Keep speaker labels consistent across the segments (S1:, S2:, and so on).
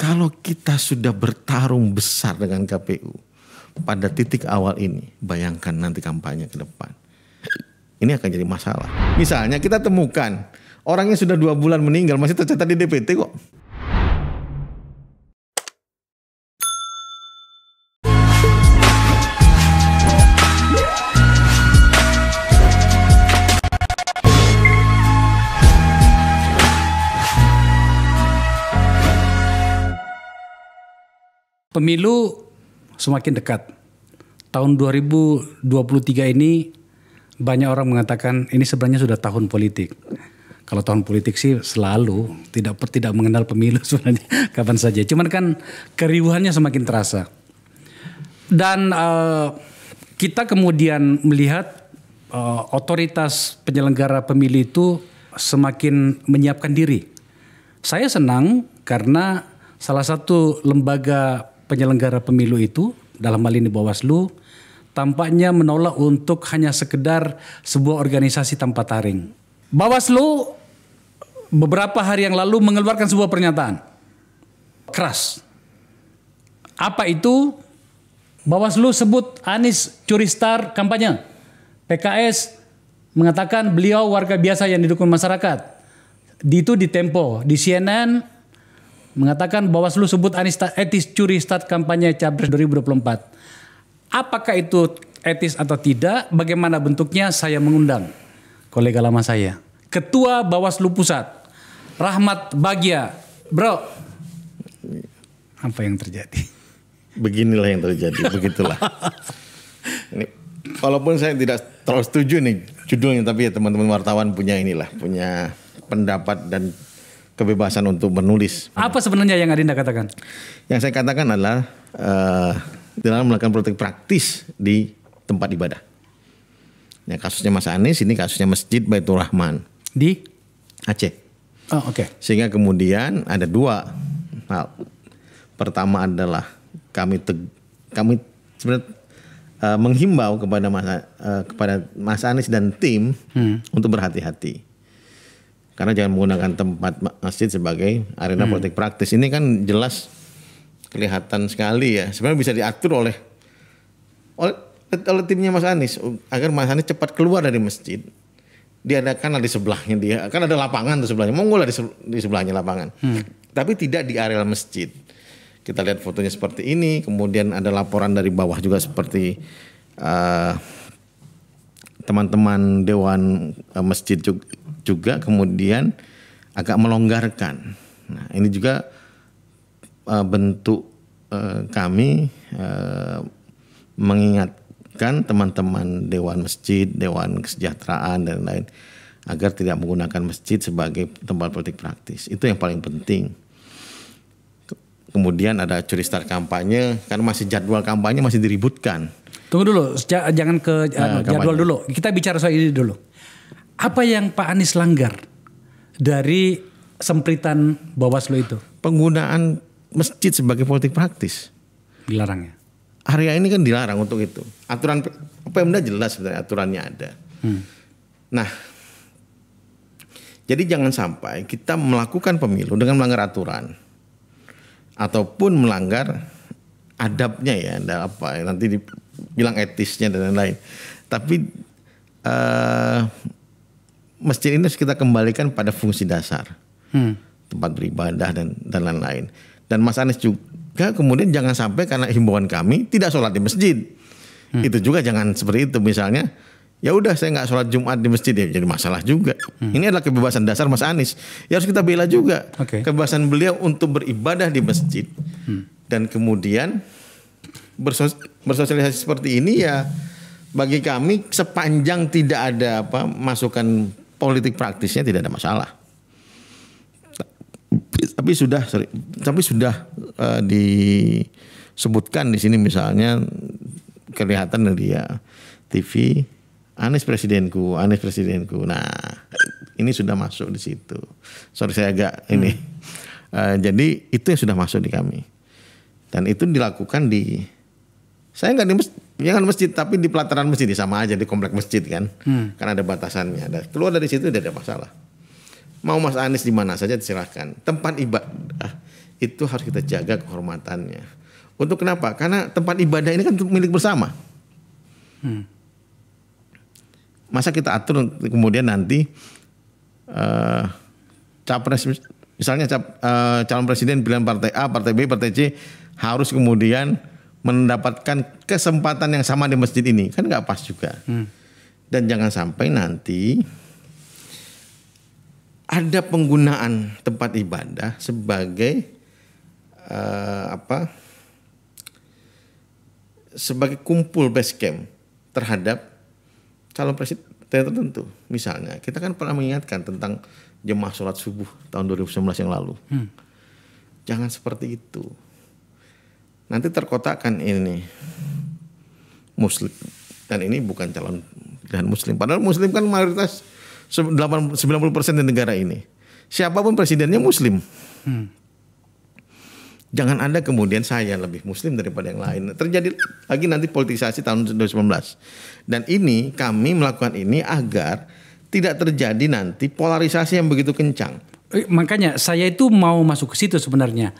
S1: Kalau kita sudah bertarung besar dengan KPU pada titik awal ini, bayangkan nanti kampanye ke depan. Ini akan jadi masalah. Misalnya kita temukan orang yang sudah dua bulan meninggal masih tercatat di DPT kok.
S2: Pemilu semakin dekat. Tahun 2023 ini banyak orang mengatakan ini sebenarnya sudah tahun politik. Kalau tahun politik sih selalu tidak tidak mengenal pemilu sebenarnya kapan saja. Cuman kan keriuhannya semakin terasa. Dan uh, kita kemudian melihat uh, otoritas penyelenggara pemilu itu semakin menyiapkan diri. Saya senang karena salah satu lembaga penyelenggara pemilu itu dalam hal ini Bawaslu tampaknya menolak untuk hanya sekedar sebuah organisasi tanpa taring. Bawaslu beberapa hari yang lalu mengeluarkan sebuah pernyataan keras. Apa itu? Bawaslu sebut Anies curi star kampanye. PKS mengatakan beliau warga biasa yang didukung masyarakat. Di itu di Tempo, di CNN mengatakan bahwa Bawaslu sebut Anies etis curi start kampanye Capres 2024. Apakah itu etis atau tidak? Bagaimana bentuknya? Saya mengundang kolega lama saya, Ketua Bawaslu Pusat, Rahmat Bagia. Bro,
S1: apa yang terjadi? Beginilah yang terjadi, begitulah. Ini, walaupun saya tidak terus setuju nih judulnya, tapi ya teman-teman wartawan punya inilah, punya pendapat dan kebebasan untuk menulis. Apa sebenarnya yang Adinda katakan? Yang saya katakan adalah uh, dalam melakukan praktik praktis di tempat ibadah. Ya, kasusnya Mas Anies ini kasusnya Masjid Baitur Rahman di Aceh. Oh, oke. Okay. Sehingga kemudian ada dua hal. Pertama adalah kami teg kami sebenarnya uh, menghimbau kepada Mas uh, kepada Mas Anies dan tim hmm. untuk berhati-hati karena jangan menggunakan tempat masjid sebagai arena hmm. politik praktis. Ini kan jelas kelihatan sekali ya. Sebenarnya bisa diatur oleh oleh oleh timnya Mas Anies um, agar Mas Anies cepat keluar dari masjid diadakanlah di sebelahnya dia kan ada lapangan di sebelahnya monggo lah di sebelahnya lapangan hmm. tapi tidak di areal masjid kita lihat fotonya seperti ini kemudian ada laporan dari bawah juga seperti eh, teman-teman uh, dewan uh, masjid juga juga kemudian agak melonggarkan. Nah, ini juga uh, bentuk uh, kami uh, mengingatkan teman-teman dewan masjid, dewan kesejahteraan dan lain lain agar tidak menggunakan masjid sebagai tempat politik praktis. Itu yang paling penting. Kemudian ada curi start kampanye, karena masih jadwal kampanye masih diributkan. Tunggu
S2: dulu, jangan ke nah, anu, jadwal kampanye. dulu. Kita bicara soal ini dulu. Apa yang Pak Anies
S1: langgar dari sempritan Bawaslu itu? Penggunaan masjid sebagai politik praktis. Dilarangnya? ya? Area ini kan dilarang untuk itu. Aturan Pemda jelas sebenarnya aturannya ada. Hmm. Nah, jadi jangan sampai kita melakukan pemilu dengan melanggar aturan ataupun melanggar adabnya ya, ada apa ya, nanti dibilang etisnya dan lain-lain. Tapi uh, masjid ini harus kita kembalikan pada fungsi dasar. Hmm. Tempat beribadah dan dan lain-lain. Dan Mas Anies juga kemudian jangan sampai karena himbauan kami tidak sholat di masjid. Hmm. Itu juga jangan seperti itu misalnya. Ya udah saya nggak sholat Jumat di masjid ya jadi masalah juga. Hmm. Ini adalah kebebasan dasar Mas Anies. Ya harus kita bela juga. Okay. Kebebasan beliau untuk beribadah di masjid. Hmm. Dan kemudian bersos bersosialisasi seperti ini ya bagi kami sepanjang tidak ada apa masukan politik praktisnya tidak ada masalah. Tapi sudah sorry, tapi sudah uh, disebutkan di sini misalnya kelihatan dari ya TV Anies presidenku, Anies presidenku. Nah, ini sudah masuk di situ. Sorry saya agak hmm. ini. Uh, eh, jadi itu yang sudah masuk di kami. Dan itu dilakukan di saya nggak di Ya kan masjid tapi di pelataran masjid ya, sama aja di komplek masjid kan. Hmm. Karena ada batasannya. Ada keluar dari situ tidak ada masalah. Mau Mas Anies di mana saja silahkan. Tempat ibadah itu harus kita jaga kehormatannya. Untuk kenapa? Karena tempat ibadah ini kan milik bersama. Hmm. Masa kita atur kemudian nanti uh, capres misalnya cap, uh, calon presiden pilihan partai A, partai B, partai C harus kemudian mendapatkan kesempatan yang sama di masjid ini kan nggak pas juga hmm. dan jangan sampai nanti ada penggunaan tempat ibadah sebagai uh, apa sebagai kumpul base camp terhadap calon presiden tertentu misalnya kita kan pernah mengingatkan tentang jemaah sholat subuh tahun 2019 yang lalu hmm. jangan seperti itu nanti terkotakkan ini muslim dan ini bukan calon pilihan muslim padahal muslim kan mayoritas 90% di negara ini siapapun presidennya muslim hmm. jangan ada kemudian saya lebih muslim daripada yang lain terjadi lagi nanti politisasi tahun 2019 dan ini kami melakukan ini agar tidak terjadi nanti polarisasi yang begitu kencang
S2: eh, makanya saya itu mau masuk ke situ sebenarnya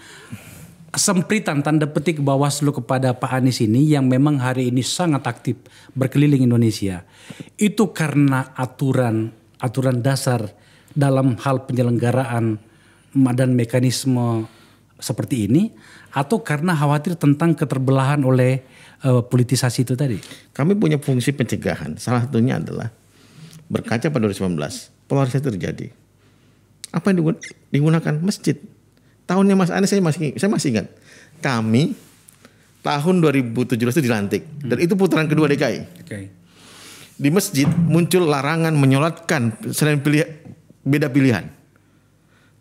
S2: kesempritan tanda petik Bawaslu kepada Pak Anies ini yang memang hari ini sangat aktif berkeliling Indonesia itu karena aturan aturan dasar dalam hal penyelenggaraan dan mekanisme seperti
S1: ini atau karena khawatir tentang keterbelahan oleh uh, politisasi itu tadi. Kami punya fungsi pencegahan. Salah satunya adalah berkaca pada 2019 polarisasi terjadi. Apa yang digunakan? Masjid tahunnya Mas Anies saya masih saya masih ingat. Kami tahun 2017 itu dilantik hmm. dan itu putaran kedua DKI. Okay. Di masjid muncul larangan menyolatkan selain pilih, beda pilihan.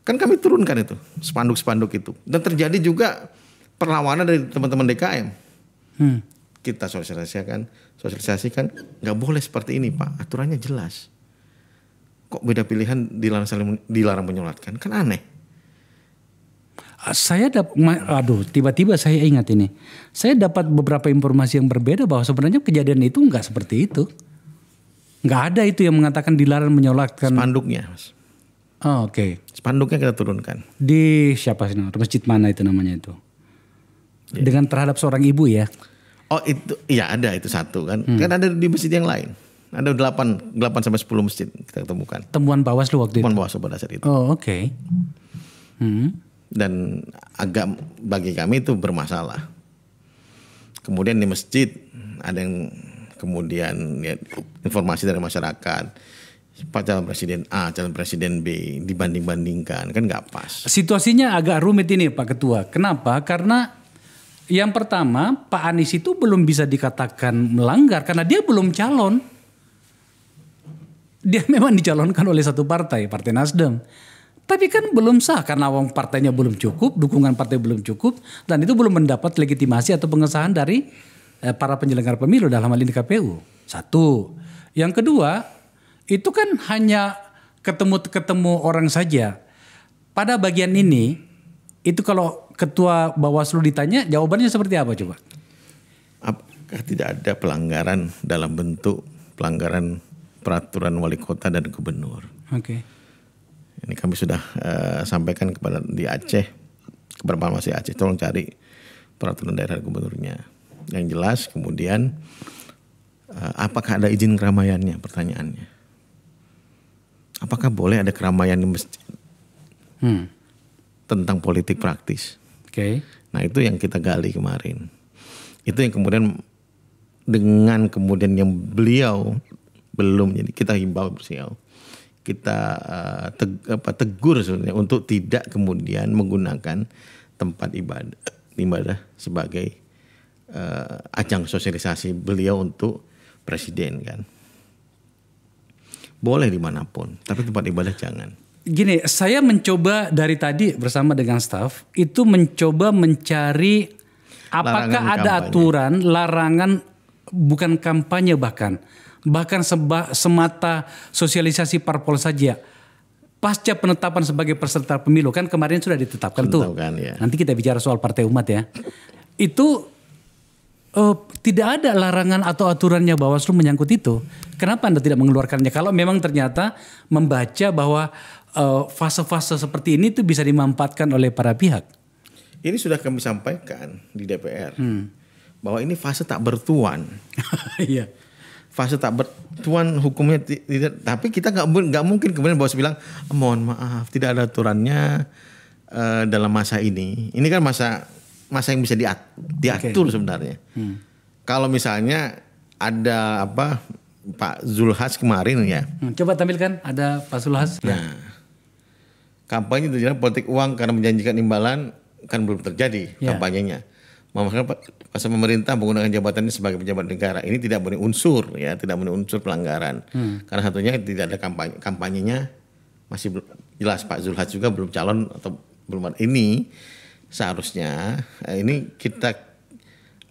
S1: Kan kami turunkan itu spanduk-spanduk itu dan terjadi juga perlawanan dari teman-teman DKM. Hmm. Kita sosialisasikan, sosialisasikan nggak boleh seperti ini Pak, aturannya jelas. Kok beda pilihan dilarang dilarang menyolatkan? Kan aneh
S2: saya dapat aduh tiba-tiba saya ingat ini saya dapat beberapa informasi yang berbeda bahwa sebenarnya kejadian itu nggak seperti itu nggak ada itu yang mengatakan dilarang menyolatkan spanduknya mas oh, oke okay. spanduknya kita turunkan di siapa sih masjid mana itu namanya
S1: itu yeah.
S2: dengan terhadap seorang ibu ya
S1: oh itu ya ada itu satu kan hmm. kan ada di masjid yang lain ada 8 delapan sampai sepuluh masjid kita temukan. Temuan Bawaslu waktu temuan itu. Temuan Bawaslu pada saat itu. Oh, oke. Okay. Hmm dan agak bagi kami itu bermasalah. Kemudian di masjid ada yang kemudian ya, informasi dari masyarakat Pak calon presiden A, calon presiden B dibanding-bandingkan kan nggak pas.
S2: Situasinya agak rumit ini Pak Ketua. Kenapa? Karena yang pertama Pak Anies itu belum bisa dikatakan melanggar karena dia belum calon. Dia memang dicalonkan oleh satu partai, Partai Nasdem. Tapi kan belum sah karena uang partainya belum cukup, dukungan partai belum cukup, dan itu belum mendapat legitimasi atau pengesahan dari eh, para penyelenggara pemilu dalam hal ini KPU. Satu. Yang kedua, itu kan hanya ketemu-ketemu orang saja. Pada bagian ini, itu kalau ketua Bawaslu ditanya, jawabannya seperti apa coba?
S1: Apakah tidak ada pelanggaran dalam bentuk pelanggaran peraturan wali kota dan gubernur? Oke. Okay ini kami sudah uh, sampaikan kepada di Aceh beberapa masih Aceh tolong cari peraturan daerah gubernurnya. Yang jelas kemudian uh, apakah ada izin keramaiannya pertanyaannya. Apakah boleh ada keramaian di masjid? Hmm. Tentang politik praktis. Oke. Okay. Nah, itu yang kita gali kemarin. Itu yang kemudian dengan kemudian yang beliau belum jadi kita himbau beliau kita eh, tegur sebenarnya untuk tidak kemudian menggunakan tempat ibadah ibadah sebagai eh, ajang sosialisasi beliau untuk presiden kan boleh dimanapun tapi tempat ibadah jangan
S2: gini saya mencoba dari tadi bersama dengan staff itu mencoba mencari apakah larangan ada kampanye. aturan larangan bukan kampanye bahkan bahkan seba, semata sosialisasi parpol saja pasca penetapan sebagai peserta pemilu kan kemarin sudah ditetapkan tuh. Ya. Nanti kita bicara soal partai umat ya. Itu uh, tidak ada larangan atau aturannya Bawaslu menyangkut itu. Kenapa Anda tidak mengeluarkannya? Kalau memang ternyata membaca bahwa eh, fase-fase uh, seperti ini itu bisa dimanfaatkan oleh para pihak.
S1: Ini sudah kami sampaikan di DPR. Hmm. Bahwa ini fase tak bertuan. Iya fase tak bertuan hukumnya tidak. Tapi kita nggak nggak mungkin kemudian bos bilang mohon maaf tidak ada aturannya uh, dalam masa ini. Ini kan masa masa yang bisa diat, diatur okay. sebenarnya. Hmm. Kalau misalnya ada apa Pak Zulhas kemarin ya. Hmm, coba tampilkan ada Pak Zulhas. Nah, ya. kampanye terjadi politik uang karena menjanjikan imbalan kan belum terjadi yeah. kampanyenya pasal pemerintah menggunakan jabatannya sebagai pejabat negara ini tidak boleh unsur ya tidak boleh unsur pelanggaran hmm. karena satunya tidak ada kampanye kampanyenya masih jelas Pak Zulhas juga belum calon atau belum ada ini seharusnya eh, ini kita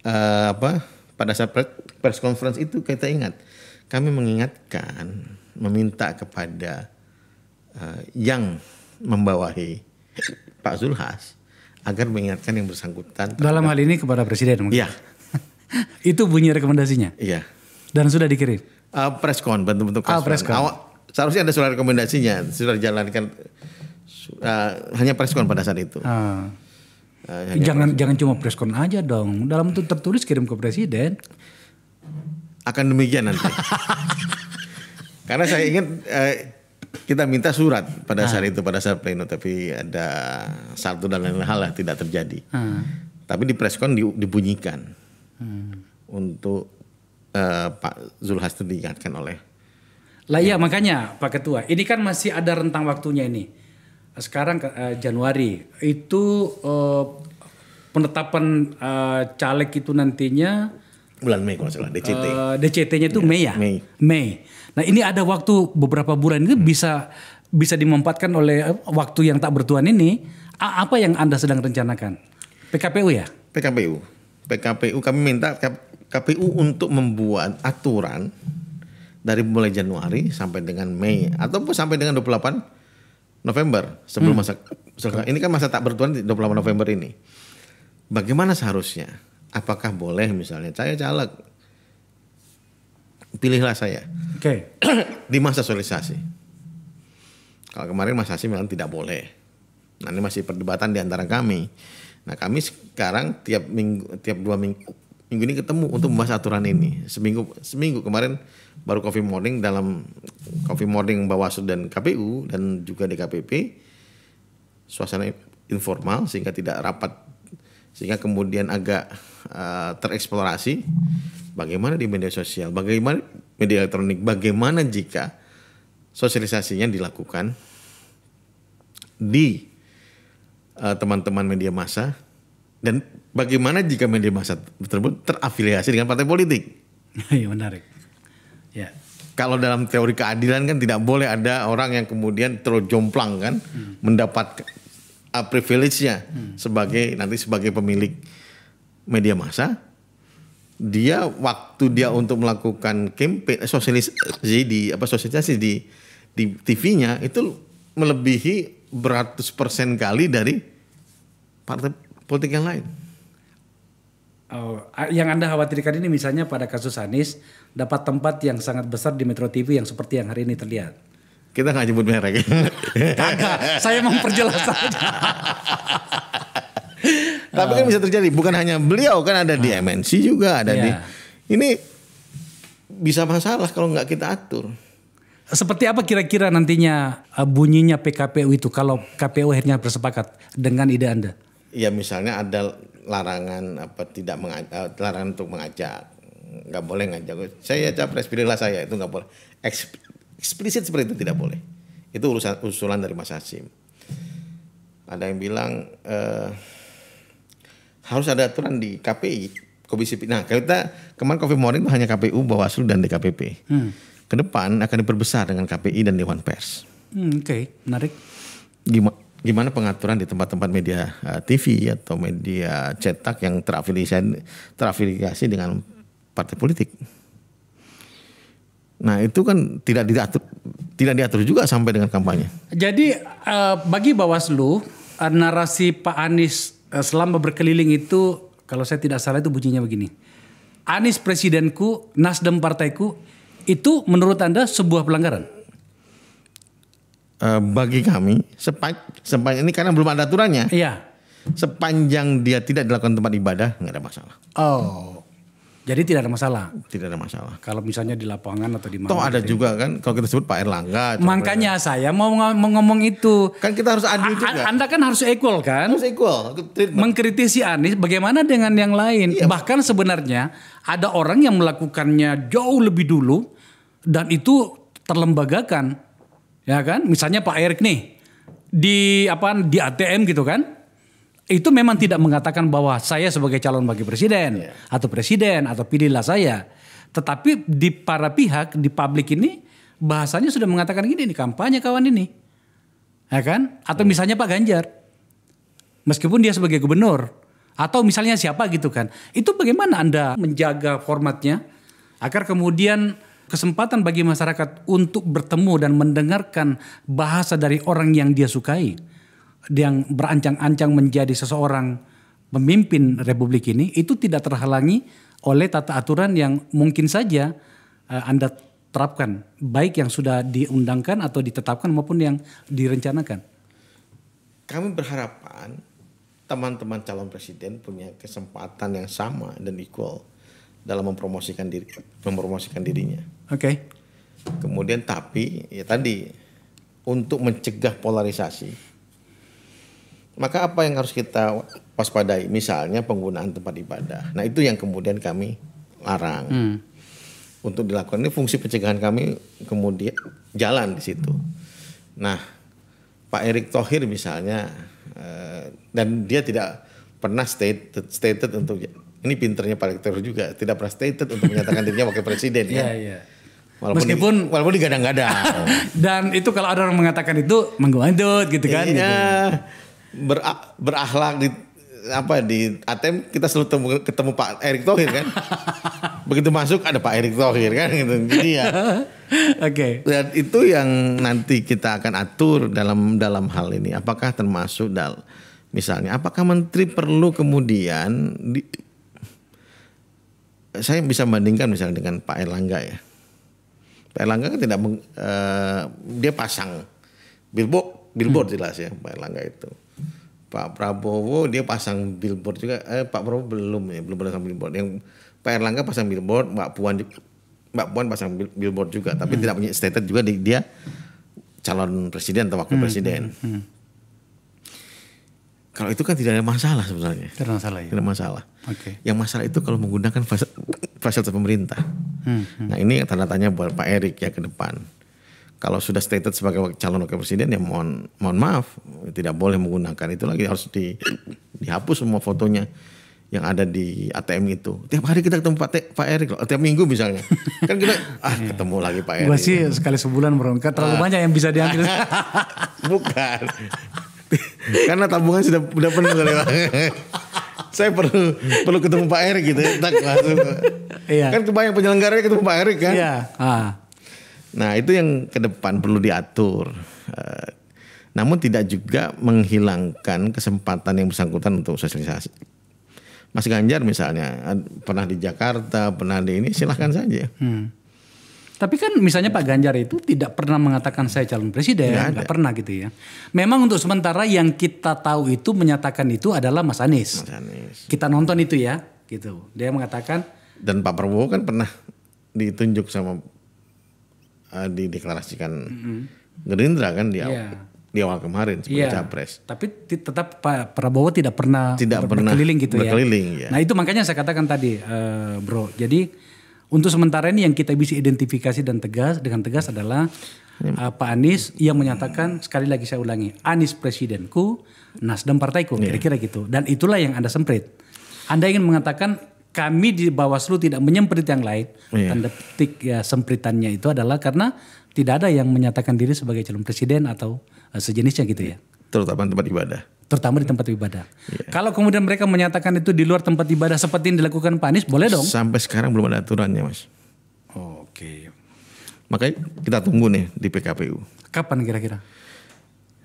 S1: uh, apa pada saat press conference itu kita ingat kami mengingatkan meminta kepada uh, yang membawahi Pak Zulhas agar mengingatkan yang bersangkutan. Dalam hal ini kepada Presiden mungkin? Iya. Itu bunyi rekomendasinya? Iya. Dan sudah dikirim? Uh, preskon, bentuk-bentuk preskon. Ah, preskon. Awal, seharusnya ada surat rekomendasinya, sudah dijalankan. Uh, hanya preskon pada saat itu. Ah. Uh. Uh, jangan preskon. jangan
S2: cuma preskon aja dong. Dalam itu tertulis kirim ke Presiden.
S1: Akan demikian nanti. Karena saya ingin... Uh, kita minta surat pada ah. saat itu pada saat pleno tapi ada satu dan lain hal lah tidak terjadi. ah. Tapi di preskon dibunyikan hmm. untuk uh, Pak itu diingatkan oleh.
S2: Lah iya ya. makanya Pak Ketua, ini kan masih ada rentang waktunya ini. Sekarang uh, Januari itu uh, penetapan uh, caleg itu nantinya
S1: bulan Mei kalau salah DCT. Uh,
S2: DCT-nya itu ya, Mei ya. Mei. Mei. Nah ini ada waktu beberapa bulan ini hmm. bisa bisa dimanfaatkan oleh eh, waktu yang tak bertuan ini. Apa yang anda sedang rencanakan?
S1: PKPU ya? PKPU. PKPU kami minta KPU untuk membuat aturan dari mulai Januari sampai dengan Mei ataupun sampai dengan 28 November sebelum hmm. masa ini kan masa tak bertuan 28 November ini. Bagaimana seharusnya? Apakah boleh misalnya saya caleg pilihlah saya. Oke. Okay. di masa sosialisasi. Kalau kemarin Mas Hasim bilang tidak boleh. Nah ini masih perdebatan di antara kami. Nah kami sekarang tiap minggu, tiap dua minggu, minggu ini ketemu untuk membahas aturan ini. Seminggu seminggu kemarin baru coffee morning dalam coffee morning Bawaslu dan KPU dan juga DKPP suasana informal sehingga tidak rapat sehingga kemudian agak uh, tereksplorasi bagaimana di media sosial bagaimana media elektronik bagaimana jika sosialisasinya dilakukan di eh, teman-teman uh, media massa dan bagaimana jika media massa tersebut terafiliasi dengan partai politik Iya menarik ya kalau dalam teori keadilan kan tidak boleh ada orang yang kemudian terjomplang kan hmm. mendapat eh, privilege-nya hmm. sebagai nanti sebagai pemilik media massa, dia waktu dia hmm. untuk melakukan campaign eh, sosialisasi di apa sosialisasi di di TV-nya itu melebihi beratus persen kali dari partai politik yang lain. Oh, yang Anda khawatirkan ini misalnya pada kasus Anies
S2: dapat tempat yang sangat besar di Metro TV yang seperti yang hari ini terlihat.
S1: Kita nggak nyebut merek.
S2: Kagak, saya memperjelas
S1: saja. Tapi kan eh. bisa terjadi. Bukan hanya beliau kan ada di ah. MNC juga ada yeah. di iya. ini bisa masalah kalau nggak kita atur.
S2: Seperti apa kira-kira nantinya eh, bunyinya PKPU itu kalau KPU akhirnya bersepakat dengan ide Anda?
S1: Ya misalnya ada larangan apa tidak mengajak, eh, larangan untuk mengajak nggak boleh ngajak saya capres pilihlah saya itu nggak boleh eksplisit seperti itu tidak boleh itu urusan usulan dari Mas Hasim ada yang bilang eh, harus ada aturan di KPI Komisi Nah kita kemarin Coffee Morning itu hanya KPU, Bawaslu dan DKPP. Hmm. Ke depan akan diperbesar dengan KPI dan Dewan Pers. Hmm, Oke, okay. menarik. Gimana, gimana pengaturan di tempat-tempat media uh, eh, TV atau media cetak yang terafiliasi, terafiliasi dengan partai politik? Nah itu kan tidak diatur, tidak diatur juga sampai dengan kampanye.
S2: Jadi uh, bagi Bawaslu eh, narasi Pak Anies Eh, selama berkeliling itu kalau saya tidak salah itu bunyinya begini. Anies presidenku, Nasdem
S1: partaiku, itu menurut Anda sebuah pelanggaran? Uh, bagi kami, sepan, sepan ini karena belum ada aturannya. Iya. Sepanjang dia tidak dilakukan tempat ibadah, nggak ada masalah.
S2: Oh,
S1: jadi tidak ada masalah. Tidak ada masalah. Kalau misalnya di lapangan atau di mana. Toh ada juga kan kalau kita sebut Pak Erlangga.
S2: Makanya ya. saya mau ngomong, itu. Kan kita harus adil juga. Anda kan harus equal kan? Harus equal. Mengkritisi Anies bagaimana dengan yang lain? Iya. Bahkan sebenarnya ada orang yang melakukannya jauh lebih dulu dan itu terlembagakan. Ya kan? Misalnya Pak Erik nih di apa di ATM gitu kan? itu memang tidak mengatakan bahwa saya sebagai calon bagi presiden yeah. atau presiden atau pilihlah saya. Tetapi di para pihak di publik ini bahasanya sudah mengatakan gini ini kampanye kawan ini. Ya kan? Atau iya. misalnya Pak Ganjar. Meskipun dia sebagai gubernur atau misalnya siapa gitu kan. Itu bagaimana Anda menjaga formatnya agar kemudian kesempatan bagi masyarakat untuk bertemu dan mendengarkan bahasa dari orang yang dia sukai yang berancang-ancang menjadi seseorang pemimpin republik ini itu tidak terhalangi oleh tata aturan yang mungkin saja uh, Anda terapkan, baik yang sudah diundangkan atau ditetapkan maupun yang
S1: direncanakan. Kami berharapan teman-teman calon presiden punya kesempatan yang sama dan equal dalam mempromosikan diri mempromosikan dirinya. Oke. Okay. Kemudian tapi ya tadi untuk mencegah polarisasi maka apa yang harus kita waspadai? Misalnya penggunaan tempat ibadah. Nah itu yang kemudian kami larang. Hmm. Untuk dilakukan ini fungsi pencegahan kami kemudian jalan di situ. Nah Pak Erick Thohir misalnya eh, dan dia tidak pernah stated, stated untuk ini pinternya Pak Erick Thohir juga tidak pernah stated untuk menyatakan dirinya wakil presiden ya. Yeah, yeah. Walaupun Meskipun di, walaupun digadang-gadang.
S2: dan itu kalau ada orang mengatakan itu
S1: mengguandut gitu kan. Iya. Gitu ber, berakhlak di apa di ATM kita selalu temu, ketemu Pak Erick Thohir kan. Begitu masuk ada Pak Erick Thohir kan gitu. Jadi gitu ya Oke. Okay. Dan itu yang nanti kita akan atur dalam dalam hal ini. Apakah termasuk dal misalnya apakah menteri perlu kemudian di, saya bisa bandingkan misalnya dengan Pak Erlangga ya. Pak Erlangga kan tidak uh, dia pasang billboard billboard hmm. jelas ya Pak Erlangga itu Pak Prabowo dia pasang billboard juga. Eh, Pak Prabowo belum ya, belum pasang billboard. Yang Pak Erlangga pasang billboard, Mbak Puan Mbak Puan pasang billboard juga, tapi tidak punya stated juga di, dia calon presiden atau wakil hmm. presiden. Hmm. hmm. Kalau itu kan tidak ada masalah sebenarnya. Tidak masalah ya. Tidak masalah. Oke. Okay. Yang masalah itu kalau menggunakan fasilitas pemerintah. Hmm, hmm. Nah ini tanda tanya buat Pak Erik ya ke depan kalau sudah stated sebagai calon wakil presiden ya mohon mohon maaf tidak boleh menggunakan itu lagi harus di, dihapus semua fotonya yang ada di ATM itu tiap hari kita ketemu Pak, T, Pak Erik loh tiap minggu misalnya kan kita ah iya. ketemu lagi Pak Erick. Gua sih
S2: sekali sebulan bro, terlalu ah. banyak
S1: yang bisa diambil. Bukan karena tabungan sudah sudah penuh kali Pak. saya perlu perlu ketemu Pak Erick gitu ya. Tak, langsung. Iya. Kan kebanyakan penyelenggaranya ketemu Pak Erick kan. Iya. Ah. Nah itu yang ke depan perlu diatur. Uh, namun tidak juga menghilangkan kesempatan yang bersangkutan untuk sosialisasi. Mas Ganjar misalnya pernah di Jakarta, pernah di ini, silahkan saja. Hmm. Tapi kan misalnya Pak Ganjar itu tidak pernah mengatakan saya calon presiden, nggak pernah
S2: gitu ya. Memang untuk sementara yang kita tahu itu menyatakan itu adalah Mas Anies. Mas Anies. Kita nonton itu
S1: ya, gitu. Dia mengatakan. Dan Pak Prabowo kan pernah ditunjuk sama uh, dideklarasikan mm-hmm. Gerindra kan di awal. aw, iya. di awal kemarin sebagai yeah. capres.
S2: Tapi tetap Pak Prabowo tidak pernah tidak ber pernah berkeliling gitu ya. berkeliling, ya. ya. Nah itu makanya saya katakan tadi, uh, Bro. Jadi untuk sementara ini yang kita bisa identifikasi dan tegas dengan tegas adalah uh, Pak Anies yang menyatakan sekali lagi saya ulangi, Anies presidenku, Nasdem partaiku, iya. kira-kira gitu. Dan itulah yang Anda semprit. Anda ingin mengatakan kami di Bawaslu tidak menyemprit yang lain. Yeah. Tanda petik ya sempritannya itu adalah karena tidak ada yang menyatakan diri sebagai calon presiden atau uh, sejenisnya gitu ya.
S1: Terutama tempat ibadah.
S2: Terutama di tempat ibadah. Yeah. Kalau kemudian mereka menyatakan itu di luar tempat ibadah seperti yang dilakukan Pak Anies, boleh dong?
S1: Sampai sekarang belum ada aturannya, Mas. Oke. Okay. Makanya kita tunggu nih di PKPU.
S2: Kapan kira-kira?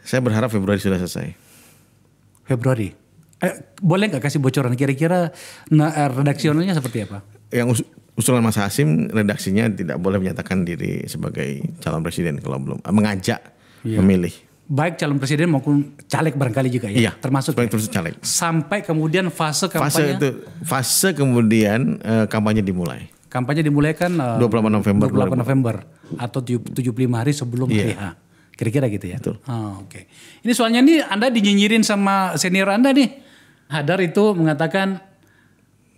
S1: Saya berharap Februari sudah selesai. Februari?
S2: Eh, boleh nggak kasih bocoran kira-kira nah, eh, redaksionalnya seperti apa?
S1: Yang us usulan Mas Hasim redaksinya tidak boleh menyatakan diri sebagai calon presiden kalau belum eh, mengajak iya. memilih.
S2: Baik calon presiden maupun caleg barangkali juga
S1: ya. Iya, termasuk ya? terus caleg.
S2: Sampai kemudian fase kampanye. Fase itu
S1: fase kemudian uh, kampanye dimulai.
S2: Kampanye dimulai kan uh, 28 November. 28 November atau 75 hari sebelum iya. hari H.
S1: Kira-kira gitu ya. Oh,
S2: oke. Okay. Ini soalnya nih Anda dinyinyirin sama senior Anda nih Hadar itu mengatakan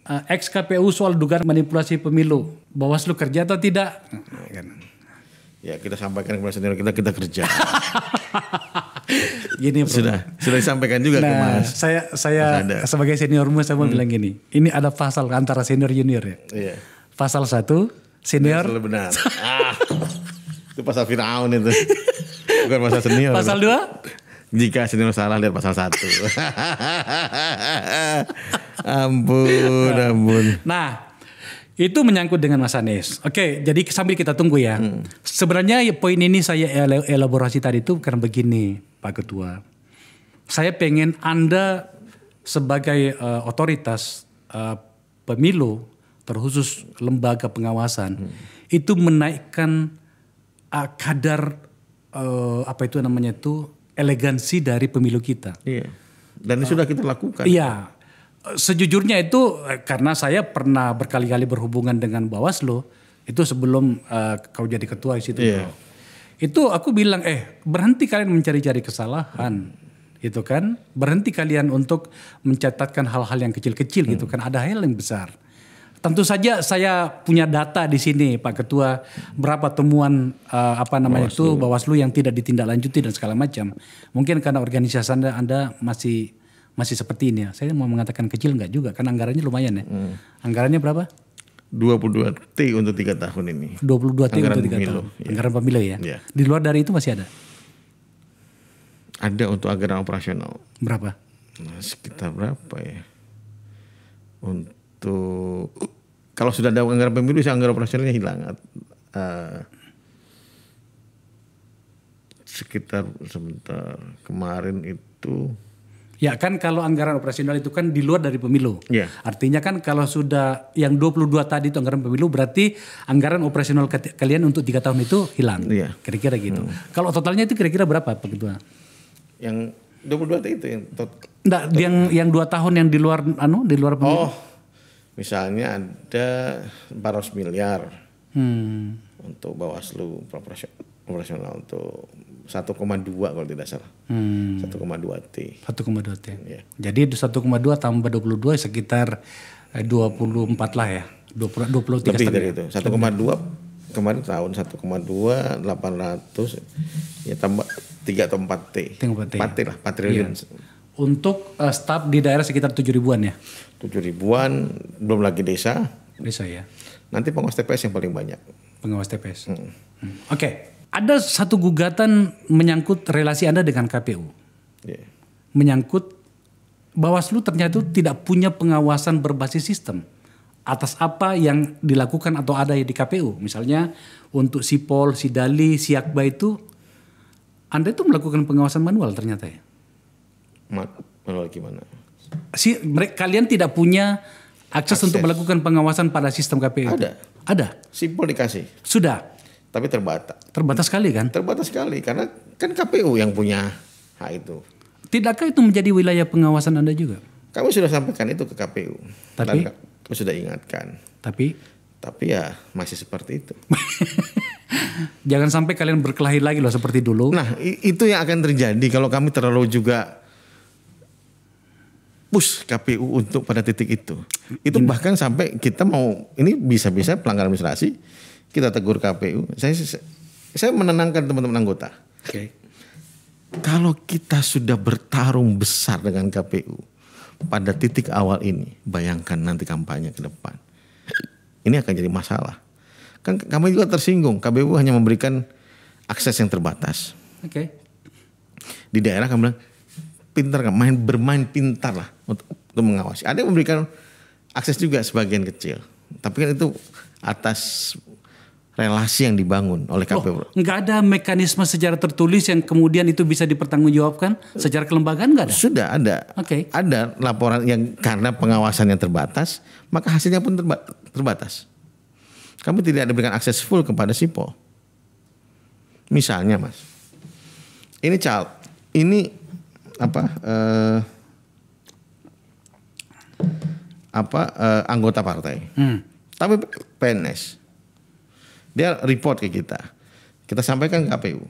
S2: uh, eh, ex KPU soal dugaan manipulasi pemilu. Bawaslu kerja atau
S1: tidak? Kan. Ya kita sampaikan kepada senior kita kita kerja. gini bro. sudah sudah disampaikan juga nah, ke Mas. Saya saya mas
S2: sebagai seniormu saya mau hmm. bilang gini. Ini ada pasal antara senior junior ya. Iya. Pasal satu senior.
S1: Benar. benar. ah, itu pasal Firaun itu. Bukan pasal senior. Pasal dua jika Sintino salah lihat pasal satu. ampun, ampun. Nah, itu menyangkut dengan Mas Anies. Oke,
S2: jadi sambil kita tunggu ya. Hmm. Sebenarnya poin ini saya elaborasi tadi itu karena begini, Pak Ketua. Saya pengen Anda sebagai uh, otoritas uh, pemilu, terkhusus lembaga pengawasan, hmm. itu menaikkan uh, kadar uh, apa itu namanya itu elegansi dari pemilu kita. Iya. Dan ini uh, sudah kita lakukan. Iya. Sejujurnya itu eh, karena saya pernah berkali-kali berhubungan dengan Bawaslu itu sebelum uh, kau jadi ketua di situ. Iya. Itu aku bilang eh berhenti kalian mencari-cari kesalahan. Hmm Itu kan berhenti kalian untuk mencatatkan hal-hal yang kecil-kecil gitu hmm. gitu kan ada hal yang besar Tentu saja saya punya data di sini Pak Ketua berapa temuan uh, apa namanya Bawaslu. itu Bawaslu yang tidak ditindaklanjuti dan segala macam. Mungkin karena organisasi Anda Anda masih masih seperti ini ya. Saya mau mengatakan kecil enggak juga karena anggarannya lumayan ya. Hmm. Anggarannya berapa?
S1: 22 T untuk tiga tahun ini. 22 T Anggaran untuk tiga tahun. Ya. Anggaran pemilu ya. ya.
S2: Di luar dari itu masih ada?
S1: Ada untuk anggaran operasional. Berapa? Nah, sekitar berapa ya? Untuk itu kalau sudah ada anggaran pemilu, anggaran operasionalnya hilang. Uh, sekitar sebentar kemarin itu
S2: Ya kan kalau anggaran operasional itu kan di luar dari pemilu. Yeah. Artinya kan kalau sudah yang 22 tadi itu anggaran pemilu berarti anggaran operasional kalian untuk tiga tahun itu hilang. kira Kira-kira gitu. Hmm. Kalau totalnya itu kira-kira berapa Pak Ketua?
S1: Yang 22 itu yang tot, tot. Nggak, yang yang dua tahun yang di luar anu di luar pemilu. Oh misalnya ada 400 miliar hmm. untuk Bawaslu operasional untuk 1,2 kalau tidak salah. Hmm. 1,2 T.
S2: 1,2 T. Iya. ya Jadi 1,2 tambah 22 sekitar 24 eh, lah ya. 20 23 Lebih dari itu. 1,2
S1: kemarin tahun 1,2 800 ya tambah 3 atau 4 T. 4 T. 4 T lah, 4 triliun. Ya untuk uh, eh, staf di daerah sekitar tujuh ribuan ya? Tujuh ribuan, belum lagi desa. Desa ya. Nanti pengawas TPS yang paling banyak. Pengawas TPS. Hmm.
S2: Hmm. Oke, okay. ada satu gugatan menyangkut relasi Anda dengan KPU. Yeah. Menyangkut Bawaslu ternyata hmm. tidak punya pengawasan berbasis sistem atas apa yang dilakukan atau ada di KPU. Misalnya untuk si Sipol, Sidali, Siakba itu Anda itu melakukan pengawasan manual ternyata ya? manual gimana? Si mereka kalian tidak
S1: punya akses, akses untuk melakukan pengawasan pada sistem KPU? Ada. Ada. Simpel dikasih. Sudah. Tapi terbatas. Terbatas sekali kan? Terbatas sekali karena kan KPU yang punya hak itu. Tidakkah itu menjadi wilayah pengawasan Anda juga? Kami sudah sampaikan itu ke KPU. Tapi Kamu sudah ingatkan. Tapi tapi ya masih seperti itu. Jangan sampai kalian berkelahi lagi loh seperti dulu. Nah, itu yang akan terjadi kalau kami terlalu juga push KPU untuk pada titik itu. Itu Gini. bahkan sampai kita mau ini bisa-bisa pelanggar administrasi kita tegur KPU. Saya saya menenangkan teman-teman anggota. Okay. Kalau kita sudah bertarung besar dengan KPU pada titik awal ini, bayangkan nanti kampanye ke depan. Ini akan jadi masalah. Kan kami juga tersinggung. KPU hanya memberikan akses yang terbatas. Oke. Okay. Di daerah kami bilang pintar kan main bermain pintar lah untuk, untuk mengawasi. Ada yang memberikan akses juga sebagian kecil, tapi kan itu atas relasi yang dibangun oleh oh, KPU. Oh,
S2: enggak ada mekanisme secara tertulis yang kemudian itu bisa
S1: dipertanggungjawabkan secara kelembagaan enggak ada? Sudah ada. Oke. Okay. Ada laporan yang karena pengawasan yang terbatas, maka hasilnya pun terba terbatas. Kamu tidak ada berikan akses full kepada Sipol. Misalnya, Mas. Ini cal ini apa eh uh, apa uh, anggota partai. Hmm. Tapi PNS. Dia report ke kita. Kita sampaikan ke KPU.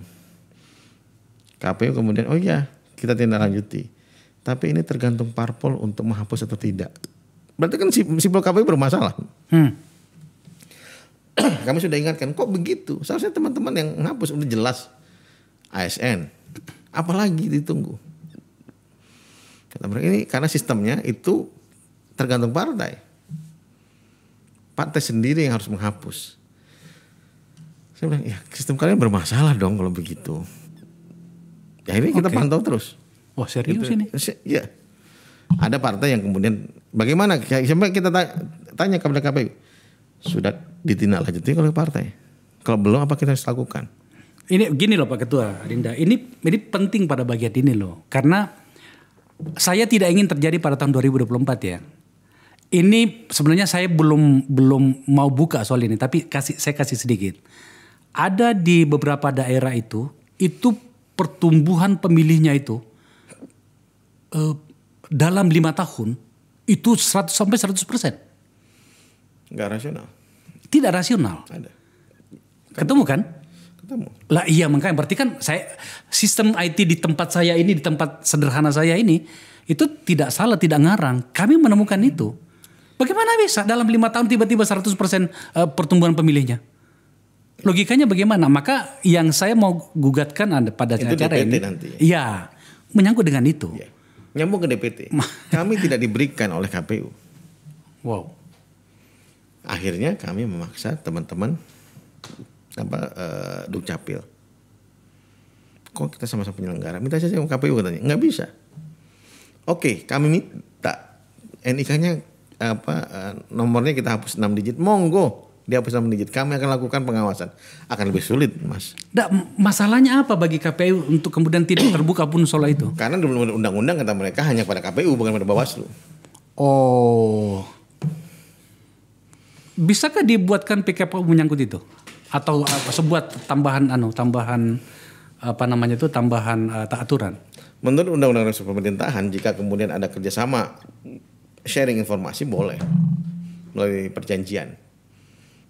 S1: KPU kemudian oh iya, kita tindak lanjuti. Tapi ini tergantung parpol untuk menghapus atau tidak. Berarti kan simpel KPU bermasalah. Hmm. Kami sudah ingatkan kok begitu. Seharusnya teman-teman yang menghapus udah jelas ASN. Apalagi ditunggu. Kata mereka ini karena sistemnya itu tergantung partai. Partai sendiri yang harus menghapus. Saya bilang, ya sistem kalian bermasalah dong kalau begitu. Ya ini okay. kita pantau terus. Wah serius gitu. ini? Ya. Ada partai yang kemudian bagaimana? Sampai kita tanya kepada KPU. Sudah ditindaklanjuti oleh partai. Kalau belum apa kita harus lakukan? Ini gini loh Pak Ketua Rinda. Ini ini penting
S2: pada bagian ini loh. Karena saya tidak ingin terjadi pada tahun 2024 ya ini sebenarnya saya belum belum mau buka soal ini, tapi kasih saya kasih sedikit. Ada di beberapa daerah itu, itu pertumbuhan pemilihnya itu eh, dalam lima tahun itu 100 sampai 100 persen. Gak rasional. Tidak rasional. Ada. Ketemu kan? Ketemu. Lah iya makanya berarti kan saya sistem IT di tempat saya ini di tempat sederhana saya ini itu tidak salah tidak ngarang. Kami menemukan itu. Bagaimana bisa dalam lima tahun tiba-tiba 100% eh, pertumbuhan pemilihnya? Logikanya bagaimana? Maka yang saya mau gugatkan anda pada itu acara DPT ini, nanti. Ya.
S1: ya menyangkut dengan itu. Ya. Nyambung ke DPT. kami tidak diberikan oleh KPU. Wow. Akhirnya kami memaksa teman-teman apa uh, dukcapil. Kok kita sama-sama penyelenggara? Minta saja sama KPU katanya. Nggak bisa. Oke, kami minta NIK-nya apa eh, nomornya kita hapus 6 digit, monggo dia hapus 6 digit. Kami akan lakukan pengawasan. Akan lebih sulit, Mas. Nah, masalahnya apa bagi KPU untuk kemudian tidak terbuka pun soal itu? Karena undang-undang kata mereka hanya pada KPU bukan pada Bawaslu. Oh. Bisakah dibuatkan PKPU menyangkut itu?
S2: Atau apa, eh, sebuah tambahan anu, tambahan apa namanya itu tambahan uh,
S1: aturan? Menurut Undang-Undang Pemerintahan, jika kemudian ada kerjasama sharing informasi boleh melalui perjanjian.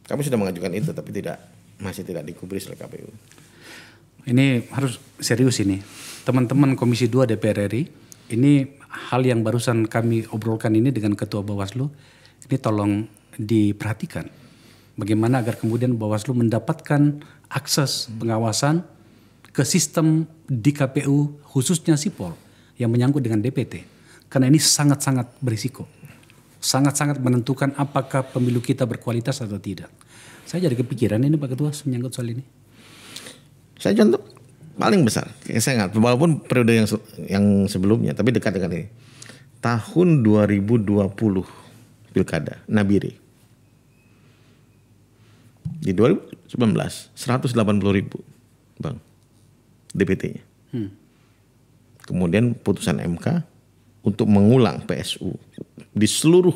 S1: Kami sudah mengajukan itu tapi tidak masih tidak dikubris oleh KPU.
S2: Ini harus serius ini. Teman-teman Komisi 2 DPR RI, ini hal yang barusan kami obrolkan ini dengan Ketua Bawaslu, ini tolong diperhatikan. Bagaimana agar kemudian Bawaslu mendapatkan akses pengawasan ke sistem di KPU khususnya Sipol yang menyangkut dengan DPT karena ini sangat-sangat berisiko. Sangat-sangat menentukan apakah pemilu kita berkualitas atau tidak. Saya jadi kepikiran ini Pak Ketua menyangkut soal ini.
S1: Saya contoh paling besar. Saya ingat walaupun periode yang yang sebelumnya tapi dekat dengan ini. Tahun 2020 Pilkada Nabire. Di 2019 180 ribu Bang DPT-nya. Hmm. Kemudian putusan MK untuk mengulang PSU di seluruh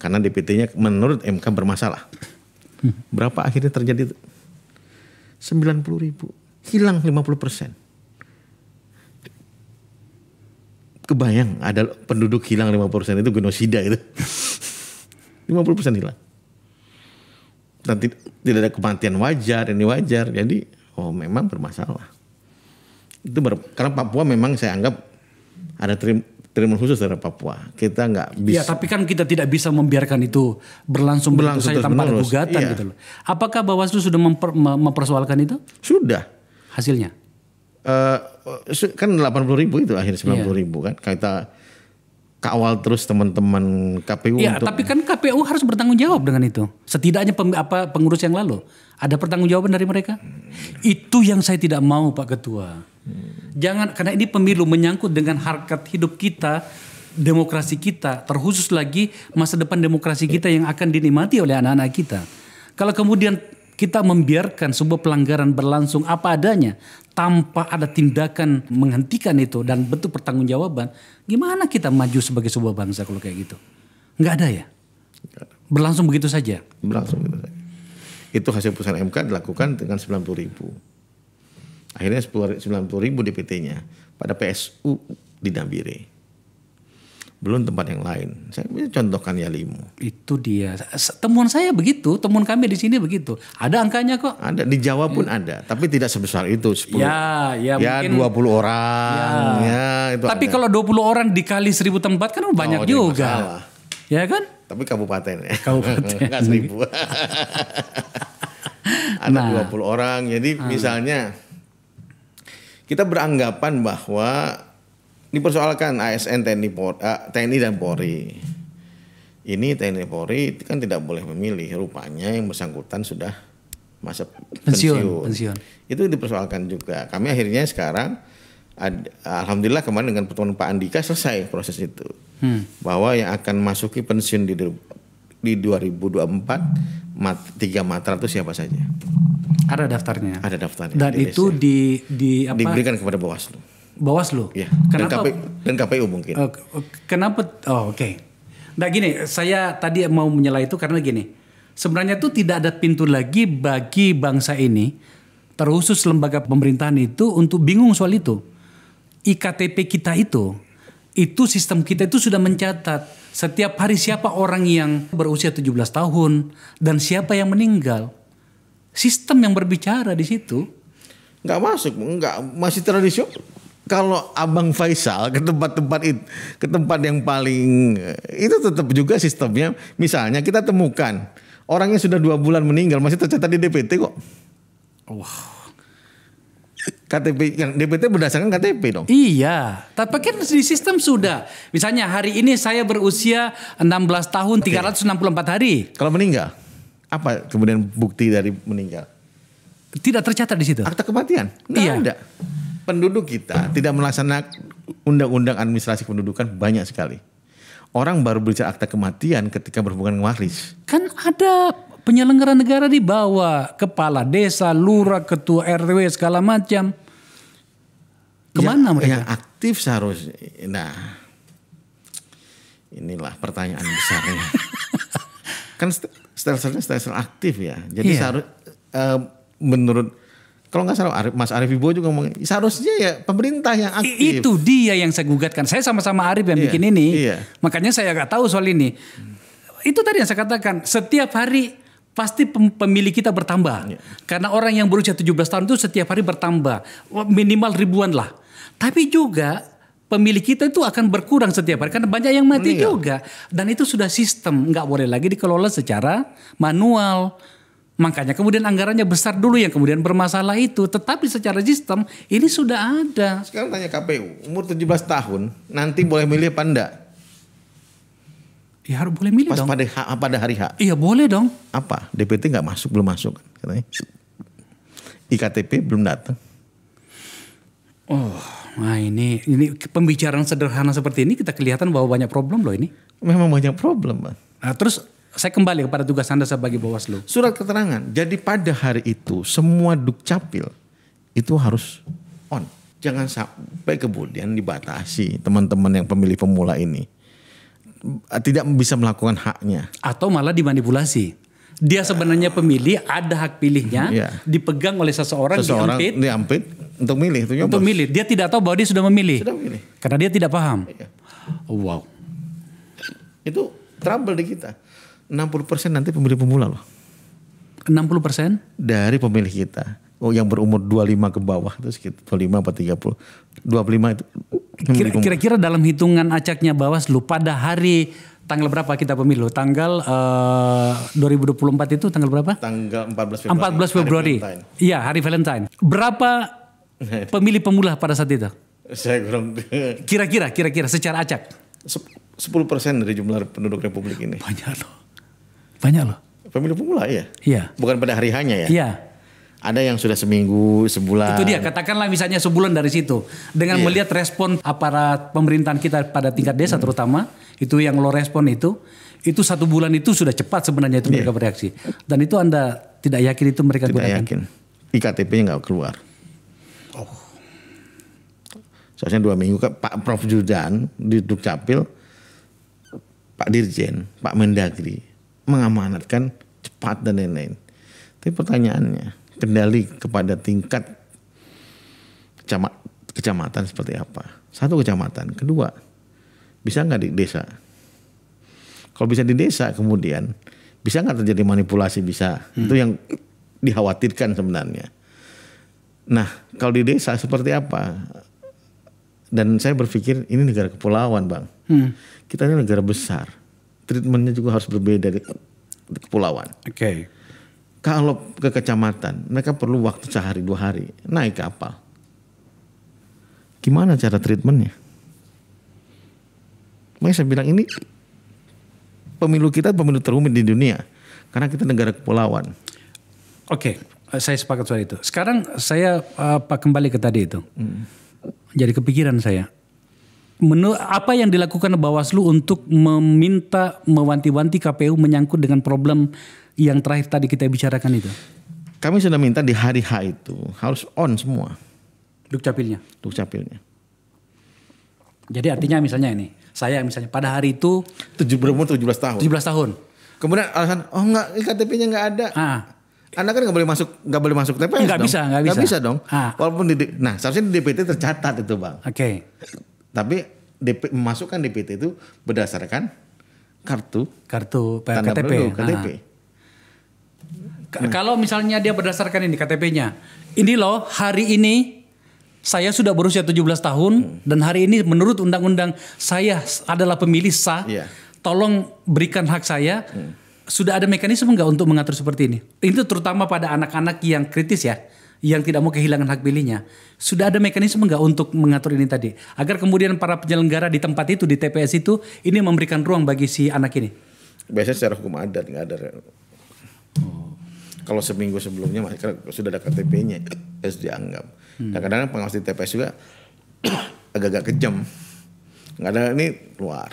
S1: karena DPT-nya menurut MK bermasalah. Berapa akhirnya terjadi? 90 ribu. Hilang 50 persen. Kebayang ada penduduk hilang 50 persen itu genosida itu. 50 persen hilang. Dan tidak ada kematian wajar, ini wajar. Jadi oh memang bermasalah. Itu ber, karena Papua memang saya anggap ada trim treatment khusus terhadap Papua. Kita nggak bisa. Ya, tapi
S2: kan kita tidak bisa membiarkan itu berlangsung berlangsung saja tanpa ada gugatan iya. gitu loh. Apakah
S1: Bawaslu sudah memper, mempersoalkan itu? Sudah. Hasilnya? Uh, kan 80 ribu itu akhir 90 iya. ribu kan. Kita kawal terus teman-teman KPU. Iya, untuk... tapi kan KPU harus bertanggung jawab dengan itu. Setidaknya pem, apa, pengurus yang lalu
S2: ada pertanggungjawaban dari mereka. Hmm. Itu yang saya tidak mau Pak Ketua Jangan karena ini pemilu menyangkut dengan harkat hidup kita, demokrasi kita, terkhusus lagi masa depan demokrasi kita yang akan dinikmati oleh anak-anak kita. Kalau kemudian kita membiarkan sebuah pelanggaran berlangsung apa adanya tanpa ada tindakan menghentikan itu dan bentuk pertanggungjawaban, gimana kita maju sebagai sebuah bangsa kalau kayak gitu? Enggak ada ya?
S1: Berlangsung begitu saja?
S2: Berlangsung begitu saja.
S1: Itu hasil putusan MK dilakukan dengan 90 ribu. Akhirnya 90 ribu DPT-nya pada PSU di Nabire. Belum tempat yang lain. Saya contohkan ya limu. Itu dia. Temuan saya begitu, temuan kami di sini begitu. Ada angkanya kok. Ada di Jawa pun ya. ada, tapi tidak sebesar itu 10. Ya, ya, ya mungkin 20 orang. Ya, ya itu Tapi ada.
S2: kalau 20 orang dikali 1000 tempat kan banyak oh, juga. Masalah.
S1: Ya kan? Tapi kabupaten ya. Kabupaten. Enggak seribu. ada nah. 20 orang. Jadi hmm. misalnya kita beranggapan bahwa dipersoalkan ASN TNI, eh, TNI dan Polri. Ini TNI Polri kan tidak boleh memilih. Rupanya yang bersangkutan sudah masa pensiun. pensiun. pensiun. Itu dipersoalkan juga. Kami akhirnya sekarang ad, alhamdulillah kemarin dengan pertemuan Pak Andika selesai proses itu. Hmm. Bahwa yang akan masuki pensiun di di 2024 mat, tiga matra itu siapa saja? Ada daftarnya. Ada daftarnya. Dan di itu di di apa? Diberikan kepada Bawaslu.
S2: Bawaslu. Ya. Dan KPU,
S1: dan KPU mungkin. Oh, kenapa? Oh, oke. Okay.
S2: Nah gini, saya tadi mau menyela itu karena gini. Sebenarnya itu tidak ada pintu lagi bagi bangsa ini, terkhusus lembaga pemerintahan itu untuk bingung soal itu. IKTP kita itu, itu sistem kita itu sudah mencatat setiap hari siapa orang yang berusia 17 tahun dan siapa yang meninggal?
S1: Sistem yang berbicara di situ. Nggak masuk, nggak masih tradisional. Kalau Abang Faisal ke tempat-tempat itu, ke tempat yang paling eh, itu tetap juga sistemnya. Misalnya kita temukan orangnya sudah dua bulan meninggal masih tercatat di DPT kok. Wah. Wow KTP yang DPT berdasarkan
S2: KTP dong. Iya, tapi kan di sistem sudah. Misalnya hari ini saya berusia
S1: 16 tahun okay. 364 hari. Kalau meninggal, apa kemudian bukti dari meninggal? Tidak tercatat di situ. Akta kematian? Nggak iya. ada. Penduduk kita tidak melaksanakan undang-undang administrasi pendudukan banyak sekali. Orang baru berbicara akta kematian ketika berhubungan waris.
S2: Kan ada penyelenggara negara di bawah, kepala desa, lurah, ketua RW segala macam.
S1: Kemana ya, mereka? Yang aktif seharusnya. Nah, inilah pertanyaan besarnya. kan stelselnya stelsel aktif ya. Jadi yeah. seharus uh, menurut kalau nggak salah Mas Arief Ibo juga ngomong seharusnya ya pemerintah yang aktif. Itu
S2: dia yang saya gugatkan. Saya sama-sama Arif yang yeah. bikin ini. Yeah. Makanya saya nggak tahu soal ini. Hmm. Itu tadi yang saya katakan. Setiap hari pasti pemilih kita bertambah. Ya. Karena orang yang berusia 17 tahun itu setiap hari bertambah, minimal ribuan lah. Tapi juga pemilih kita itu akan berkurang setiap hari karena banyak yang mati ya. juga dan itu sudah sistem, nggak boleh lagi dikelola secara manual. Makanya kemudian anggarannya besar dulu yang kemudian bermasalah itu. Tetapi secara sistem ini sudah ada.
S1: Sekarang tanya KPU, umur 17 tahun nanti boleh milih apa enggak? Ya harus boleh milih Pas dong. Pada, ha, pada hari H. Iya boleh dong. Apa? DPT nggak masuk belum masuk katanya. IKTP belum datang.
S2: Oh, nah ini ini pembicaraan sederhana seperti ini kita kelihatan bahwa banyak problem loh ini. Memang
S1: banyak problem, Man. Nah, terus saya kembali kepada tugas Anda sebagai Bawaslu. Surat keterangan. Jadi pada hari itu semua Dukcapil itu harus on. Jangan sampai kemudian dibatasi teman-teman yang pemilih pemula ini tidak bisa melakukan haknya atau malah dimanipulasi
S2: dia sebenarnya pemilih ada hak pilihnya yeah. dipegang oleh seseorang, seseorang diampit diampit untuk milih itu untuk milih dia tidak tahu bahwa dia sudah memilih, sudah memilih. karena dia tidak paham yeah. wow itu
S1: trouble di kita 60% nanti pemilih pemula loh 60% dari pemilih kita oh yang berumur 25 ke bawah itu sekitar 25 atau 30. 25 itu.
S2: Kira-kira dalam hitungan acaknya Bawaslu pada hari tanggal berapa kita pemilu? Tanggal eh, uh, 2024 itu tanggal berapa? Tanggal 14 Februari. 14 Februari. Iya, hari Valentine. Berapa pemilih pemula pada saat itu?
S1: Saya kurang kira-kira kira-kira secara acak. 10 persen dari jumlah penduduk Republik ini. Banyak loh. Banyak loh. Pemilih pemula ya? Iya. Bukan pada hari hanya ya? Iya ada yang sudah seminggu, sebulan. Itu dia,
S2: katakanlah misalnya sebulan dari situ. Dengan yeah. melihat respon aparat pemerintahan kita pada tingkat desa hmm. terutama, itu yang lo respon itu, itu satu bulan itu sudah cepat sebenarnya itu yeah. mereka bereaksi. Dan itu Anda tidak yakin itu
S1: mereka tidak gunakan? yakin. IKTP-nya nggak keluar. Oh. Soalnya dua minggu ke Pak Prof. Judan di Dukcapil, Pak Dirjen, Pak Mendagri mengamanatkan cepat dan lain-lain. Tapi pertanyaannya, kendali kepada tingkat kecama, kecamatan seperti apa. Satu kecamatan. Kedua, bisa nggak di desa? Kalau bisa di desa kemudian, bisa nggak terjadi manipulasi? Bisa. Hmm. Itu yang dikhawatirkan sebenarnya. Nah, kalau di desa seperti apa? Dan saya berpikir ini negara kepulauan, Bang. Hmm. Kita ini negara besar. Treatmentnya juga harus berbeda dari kepulauan. Oke. Okay kalau ke kecamatan mereka perlu waktu sehari dua hari naik kapal gimana cara treatmentnya makanya saya bilang ini pemilu kita pemilu terumit di dunia karena kita negara kepulauan
S2: oke eh, saya sepakat soal itu sekarang saya uh, kembali ke tadi itu hmm. jadi kepikiran saya menurut apa yang dilakukan Bawaslu untuk meminta mewanti-wanti KPU menyangkut dengan problem yang terakhir tadi kita bicarakan itu?
S1: Kami sudah minta di hari H itu harus on semua. Dukcapilnya. Dukcapilnya. Jadi artinya misalnya ini, saya misalnya pada hari itu tujuh berumur 17 tahun. belas tahun. Kemudian alasan oh enggak KTP-nya enggak ada. Ah. Anda kan nggak boleh masuk nggak boleh masuk TPS nggak dong. Bisa, nggak bisa. Nggak bisa dong. Ah. Walaupun di nah seharusnya di DPT tercatat itu bang. Oke. Okay. Tapi DP, memasukkan DPT itu berdasarkan kartu kartu KTP. KTP.
S2: Nah. Kalau misalnya dia berdasarkan ini KTP-nya. Ini loh hari ini saya sudah berusia 17 tahun hmm. dan hari ini menurut undang-undang saya adalah pemilih sah. Yeah. Tolong berikan hak saya. Hmm. Sudah ada mekanisme nggak untuk mengatur seperti ini? Itu terutama pada anak-anak yang kritis ya yang tidak mau kehilangan hak pilihnya. Sudah ada mekanisme nggak untuk mengatur ini tadi? Agar kemudian para penyelenggara di tempat itu, di TPS itu, ini memberikan ruang bagi si anak ini?
S1: Biasanya secara hukum adat nggak ada. Kalau seminggu sebelumnya mereka sudah ada KTP-nya, harus eh, dianggap. Hmm. kadang-kadang pengawas di TPS juga agak-agak kejam. Nggak ada ini luar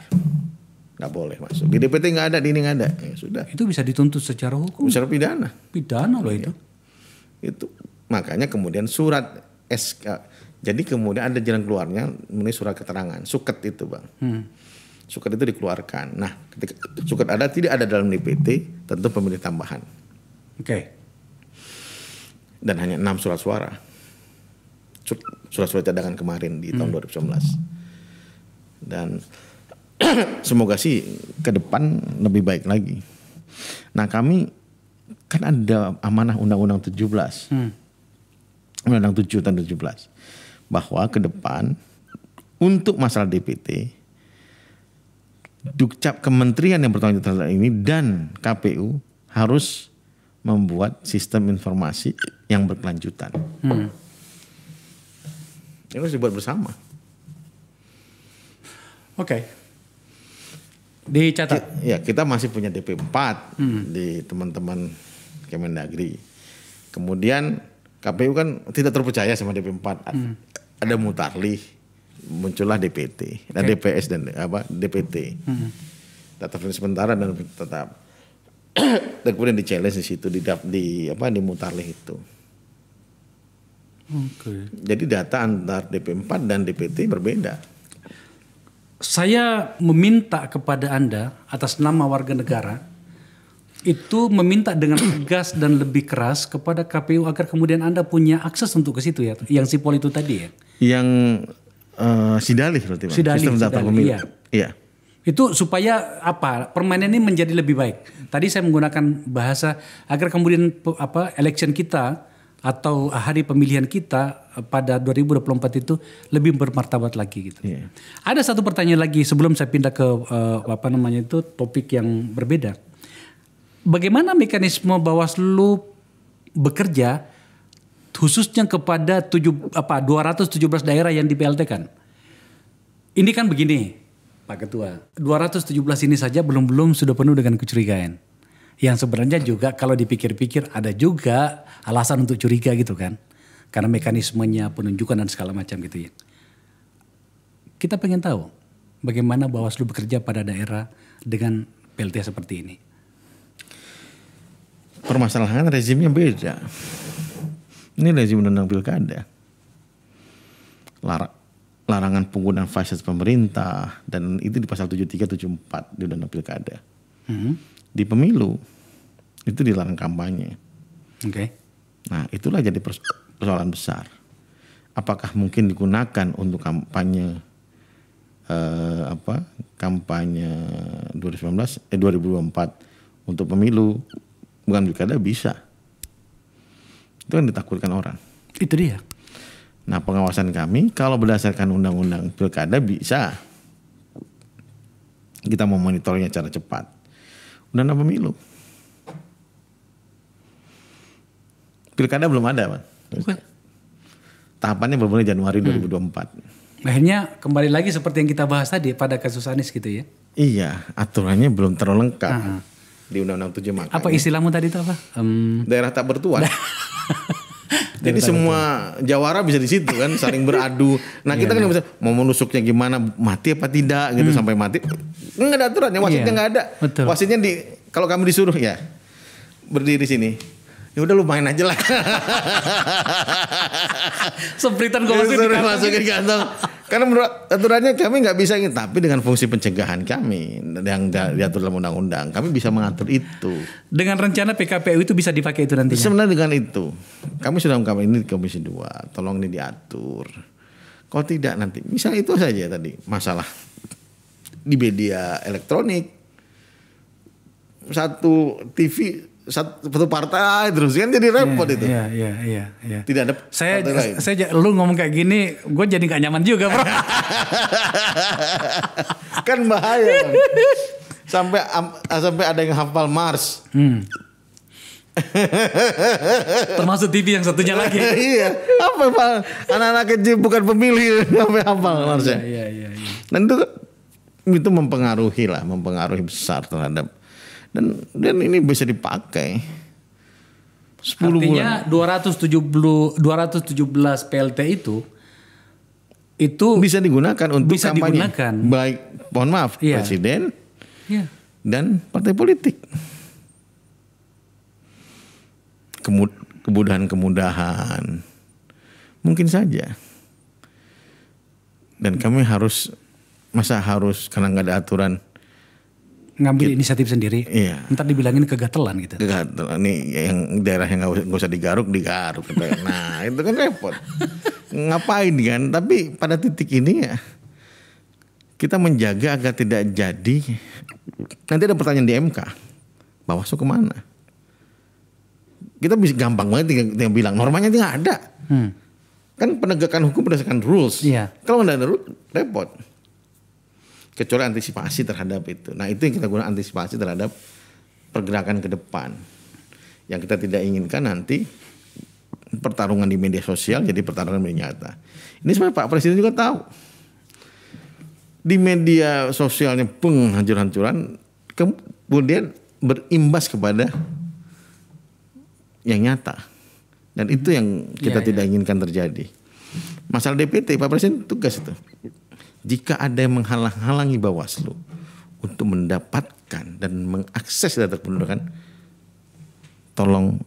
S1: nggak boleh masuk. Di DPT nggak ada, di ini nggak ada. Ya, sudah. Itu bisa dituntut secara hukum. Secara pidana. Pidana loh iya. itu. Ya. Itu Makanya kemudian surat SK jadi kemudian ada jalan keluarnya menulis surat keterangan, suket itu, Bang. Hmm. Suket itu dikeluarkan. Nah, ketika suket ada tidak ada dalam DPT, tentu pemilih tambahan. Oke. Okay. Dan hanya enam surat suara. Surat-surat cadangan kemarin di hmm. tahun 2019. Dan semoga sih ke depan lebih baik lagi. Nah, kami kan ada amanah Undang-Undang 17. Hmm Undang-Undang 7 tahun 17 bahwa ke depan untuk masalah DPT Dukcap Kementerian yang bertanggung jawab ini dan KPU harus membuat sistem informasi yang berkelanjutan. Hmm. Ini harus dibuat bersama. Oke. Okay. Dicatat. ya, kita masih punya DP 4 hmm. di teman-teman Kemendagri. Kemudian KPU kan tidak terpercaya sama DP4. Hmm. Ada mutarlih muncullah DPT, dan nah, okay. DPS dan apa DPT. Hmm. Data sementara dan tetap dan kemudian di challenge di situ di, di apa di mutarli itu. Okay. Jadi data antar DP4 dan DPT berbeda.
S2: Saya meminta kepada Anda atas nama warga negara itu meminta dengan tegas dan lebih keras kepada KPU agar kemudian Anda punya akses untuk ke situ ya, yang sipol itu tadi ya.
S1: Yang uh, eh, sidalih berarti Pak. sidali, Sistem daftar pemilu. Iya. iya.
S2: Itu supaya apa? Permainan ini menjadi lebih baik. Tadi saya menggunakan bahasa agar kemudian apa election kita atau hari pemilihan kita pada 2024 itu lebih bermartabat lagi gitu. Yeah. Ada satu pertanyaan lagi sebelum saya pindah ke uh, apa namanya itu topik yang berbeda bagaimana mekanisme Bawaslu bekerja khususnya kepada tujuh, apa 217 daerah yang di PLT kan. Ini kan begini, Pak Ketua. 217 ini saja belum-belum sudah penuh dengan kecurigaan. Yang sebenarnya juga kalau dipikir-pikir ada juga alasan untuk curiga gitu kan. Karena mekanismenya, penunjukan dan segala macam gitu ya. Kita pengen tahu bagaimana Bawaslu bekerja pada daerah dengan
S1: PLT seperti ini permasalahan rezimnya beda. Ini rezim undang-undang pilkada. Lar larangan penggunaan fasilitas pemerintah dan itu di pasal 73 74 di undang-undang pilkada. Hmm. Di pemilu itu dilarang kampanye. Oke. Okay. Nah, itulah jadi perso persoalan besar. Apakah mungkin digunakan untuk kampanye eh, apa? Kampanye 2019 eh 2024 untuk pemilu bukan pilkada bisa itu kan ditakutkan orang itu dia nah pengawasan kami kalau berdasarkan undang-undang pilkada bisa kita mau monitornya secara cepat undang-undang pemilu pilkada belum ada pak Bukan. tahapannya berbulan Januari hmm.
S2: 2024 akhirnya kembali lagi seperti yang kita bahas tadi pada kasus Anies gitu ya
S1: iya aturannya belum terlalu lengkap -huh di Undang-Undang tujuh Makanya. Apa istilahmu tadi itu apa? Um... Daerah tak bertuan. Da Jadi semua betul. jawara bisa di situ kan saling beradu. Nah iya, kita yeah, kan iya. bisa mau menusuknya gimana mati apa tidak gitu hmm. sampai mati Enggak ada aturannya wasitnya yeah, nggak ada. Betul. Wasitnya di kalau kamu disuruh ya berdiri sini ya udah lu main aja lah. Sepritan gue ya, masukin, kantong. masukin kantong. Karena menurut aturannya kami nggak bisa ini, tapi dengan fungsi pencegahan kami yang diatur dalam undang-undang, kami bisa mengatur itu. Dengan rencana PKPU itu bisa dipakai itu nantinya. Sebenarnya dengan itu, kami sudah ungkapkan ini Komisi dua. tolong ini diatur. Kalau tidak nanti, misalnya itu saja ya tadi masalah di media elektronik, satu TV satu partai ah, terus kan jadi repot yeah, itu. Iya, yeah, iya, iya, Tidak ada Saya lain. saya lu ngomong kayak gini, gue jadi gak nyaman juga, Bro. kan bahaya. sampai um, sampai ada yang hafal Mars. Hmm. Termasuk
S2: TV yang satunya lagi. iya.
S1: Apa anak-anak kecil bukan pemilih sampai hafal Mars. Iya, iya, iya, iya. Dan itu itu mempengaruhi lah, mempengaruhi besar terhadap dan dan ini bisa dipakai. 10 Artinya bulan. 270 217 PLT itu itu bisa digunakan untuk bisa kampanye digunakan. baik mohon maaf ya. presiden ya. dan partai politik kemudahan-kemudahan mungkin saja dan kami harus masa harus karena nggak ada aturan ngambil gitu. inisiatif sendiri. Iya. Ntar dibilangin kegatelan gitu. Kegatelan nih yang daerah yang nggak usah, usah digaruk digaruk. Gitu. nah itu kan repot. Ngapain kan? Tapi pada titik ini ya kita menjaga agar tidak jadi nanti ada pertanyaan di MK Bawaslu kemana? Kita bisa gampang banget yang tinggal bilang normanya itu nggak ada. Hmm. Kan penegakan hukum berdasarkan rules. Iya. Kalau nggak ada rules repot kecuali antisipasi terhadap itu. Nah itu yang kita gunakan antisipasi terhadap pergerakan ke depan. Yang kita tidak inginkan nanti pertarungan di media sosial jadi pertarungan media nyata. Ini sebenarnya Pak Presiden juga tahu. Di media sosialnya penghancur hancuran kemudian berimbas kepada yang nyata. Dan itu yang kita ya, tidak ya. inginkan terjadi. Masalah DPT Pak Presiden tugas itu jika ada yang menghalang-halangi Bawaslu untuk mendapatkan dan mengakses data kependudukan, tolong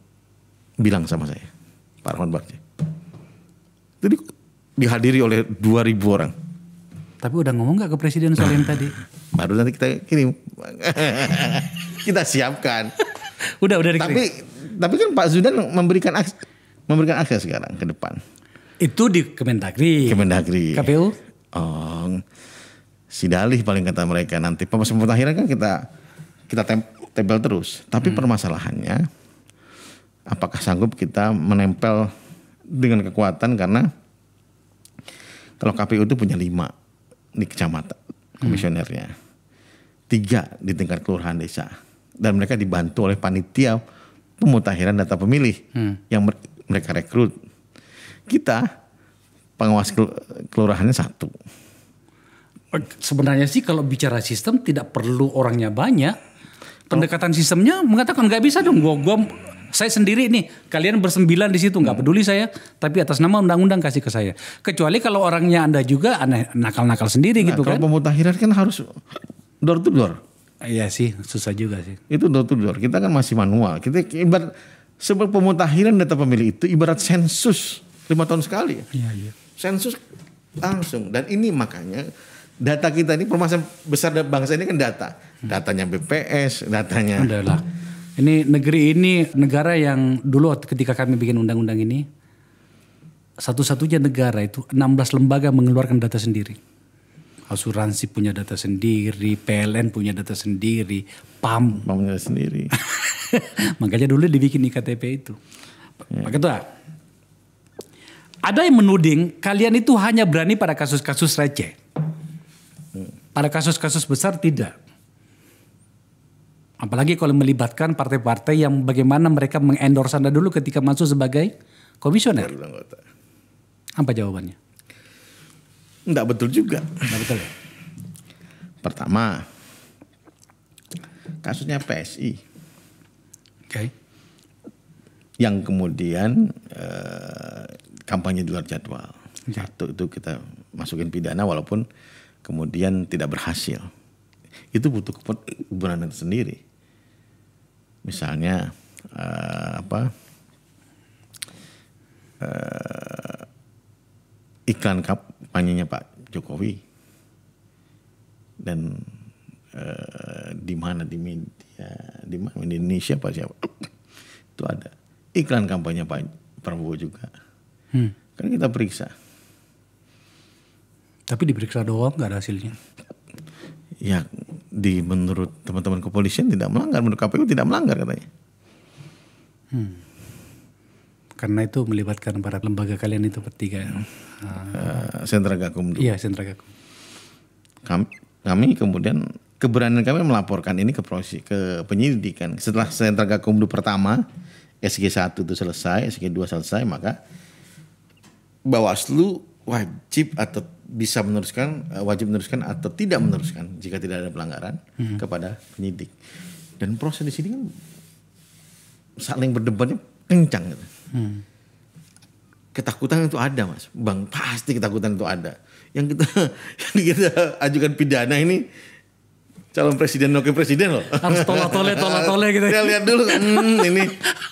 S1: bilang sama saya, Pak Rahman Bakti. Jadi dihadiri oleh 2000 orang.
S2: Tapi udah ngomong nggak ke presiden soal yang tadi?
S1: Baru nanti kita kirim. kita siapkan. udah udah dikirim. Tapi tapi kan Pak Zudan memberikan akses, memberikan akses sekarang ke depan. Itu di Kemendagri. Kemendagri. KPU? oh, si Dalih paling kata mereka nanti pas akhirnya kan kita kita tempel terus. Tapi hmm. permasalahannya apakah sanggup kita menempel dengan kekuatan karena kalau KPU itu punya lima di kecamatan hmm. komisionernya, hmm. tiga di tingkat kelurahan desa, dan mereka dibantu oleh panitia pemutakhiran data pemilih hmm. yang mereka rekrut. Kita pengawas kelurahannya satu.
S2: Sebenarnya sih kalau bicara sistem tidak perlu orangnya banyak. Pendekatan sistemnya mengatakan nggak bisa dong. Gua, gua saya sendiri nih kalian bersembilan di situ nggak hmm. peduli saya tapi atas nama undang-undang kasih ke saya kecuali kalau orangnya anda juga
S1: nakal-nakal sendiri nah, gitu kalau kan kalau pemutakhiran kan harus door to door iya sih susah juga sih itu door to door kita kan masih manual kita ibarat sebab pemutakhiran data pemilih itu ibarat sensus lima tahun sekali iya iya sensus langsung dan ini makanya data kita ini permasalahan besar bangsa ini kan data datanya BPS datanya adalah ini negeri ini negara yang dulu ketika kami
S2: bikin undang-undang ini satu-satunya negara itu 16 lembaga mengeluarkan data sendiri asuransi punya data sendiri, PLN punya data sendiri, PAM punya sendiri. Makanya dulu dibikin IKTP itu. Ya. Pak Ketua, ah. Ada yang menuding kalian itu hanya berani pada kasus-kasus receh. Pada kasus-kasus besar tidak. Apalagi kalau melibatkan partai-partai yang bagaimana mereka mengendorse Anda dulu ketika masuk sebagai komisioner. Apa jawabannya? Enggak
S1: betul juga. Enggak betul ya? Pertama, kasusnya PSI. Oke. Okay. Yang kemudian eh, kampanye di luar jadwal. Okay. Iya. Satu itu kita masukin pidana walaupun kemudian tidak berhasil. Itu butuh keberanian sendiri. Misalnya uh, apa uh, iklan kampanyenya Pak Jokowi dan uh, di mana di media di mana di Indonesia Pak siapa itu ada iklan kampanye Pak Prabowo juga hmm. kan kita periksa tapi diperiksa doang nggak ada hasilnya ya di menurut teman-teman kepolisian tidak melanggar menurut KPU tidak melanggar katanya
S2: hmm. karena itu melibatkan para lembaga kalian itu bertiga ya? uh,
S1: sentra gakum iya sentra gakum kami, kami kemudian keberanian kami melaporkan ini ke proses ke penyidikan. Setelah sentra gakumdu pertama SG1 itu selesai, SG2 selesai, maka Bawaslu wajib atau bisa meneruskan eh, wajib meneruskan atau tidak meneruskan jika tidak ada pelanggaran hmm. kepada penyidik dan proses di sini kan saling berdebatnya kencang gitu. hmm. ketakutan itu ada mas bang pasti ketakutan itu ada yang kita yang kita ajukan pidana ini calon presiden oke presiden loh harus tolak tole tolak tole gitu ya. kita lihat dulu kan hmm, ini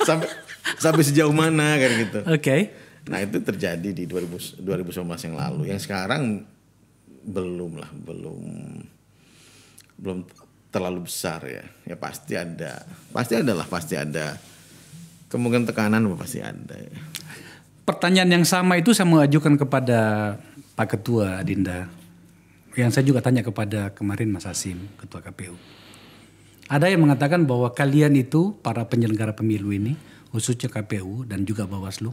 S1: sampai sampai sejauh mana kan gitu oke okay Nah itu terjadi di 2000, 2019 yang lalu. Yang sekarang belum lah, belum belum terlalu besar ya. Ya pasti ada, pasti adalah pasti ada kemungkinan tekanan pasti ada. Ya.
S2: Pertanyaan yang sama itu saya mengajukan kepada Pak Ketua Dinda. Yang saya juga tanya kepada kemarin Mas Asim Ketua KPU. Ada yang mengatakan bahwa kalian itu para penyelenggara pemilu ini, khususnya KPU dan juga Bawaslu,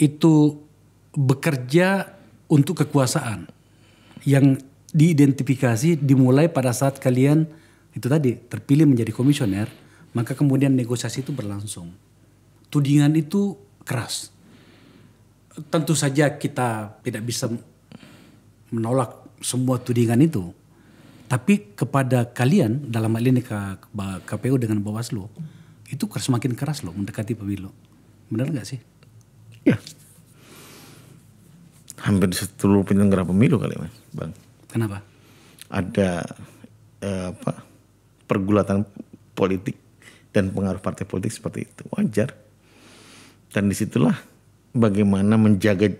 S2: itu bekerja untuk kekuasaan yang diidentifikasi dimulai pada saat kalian itu tadi terpilih menjadi komisioner, maka kemudian negosiasi itu berlangsung. Tudingan itu keras. Tentu saja kita tidak bisa menolak semua tudingan itu. Tapi kepada kalian dalam hal ini ke KPU dengan Bawaslu itu semakin keras loh mendekati pemilu. Benar nggak sih? Ya.
S1: Hampir seluruh penyelenggara pemilu kali mas, bang. Kenapa? Ada eh, apa pergulatan politik dan pengaruh partai politik seperti itu wajar. Dan disitulah bagaimana menjaga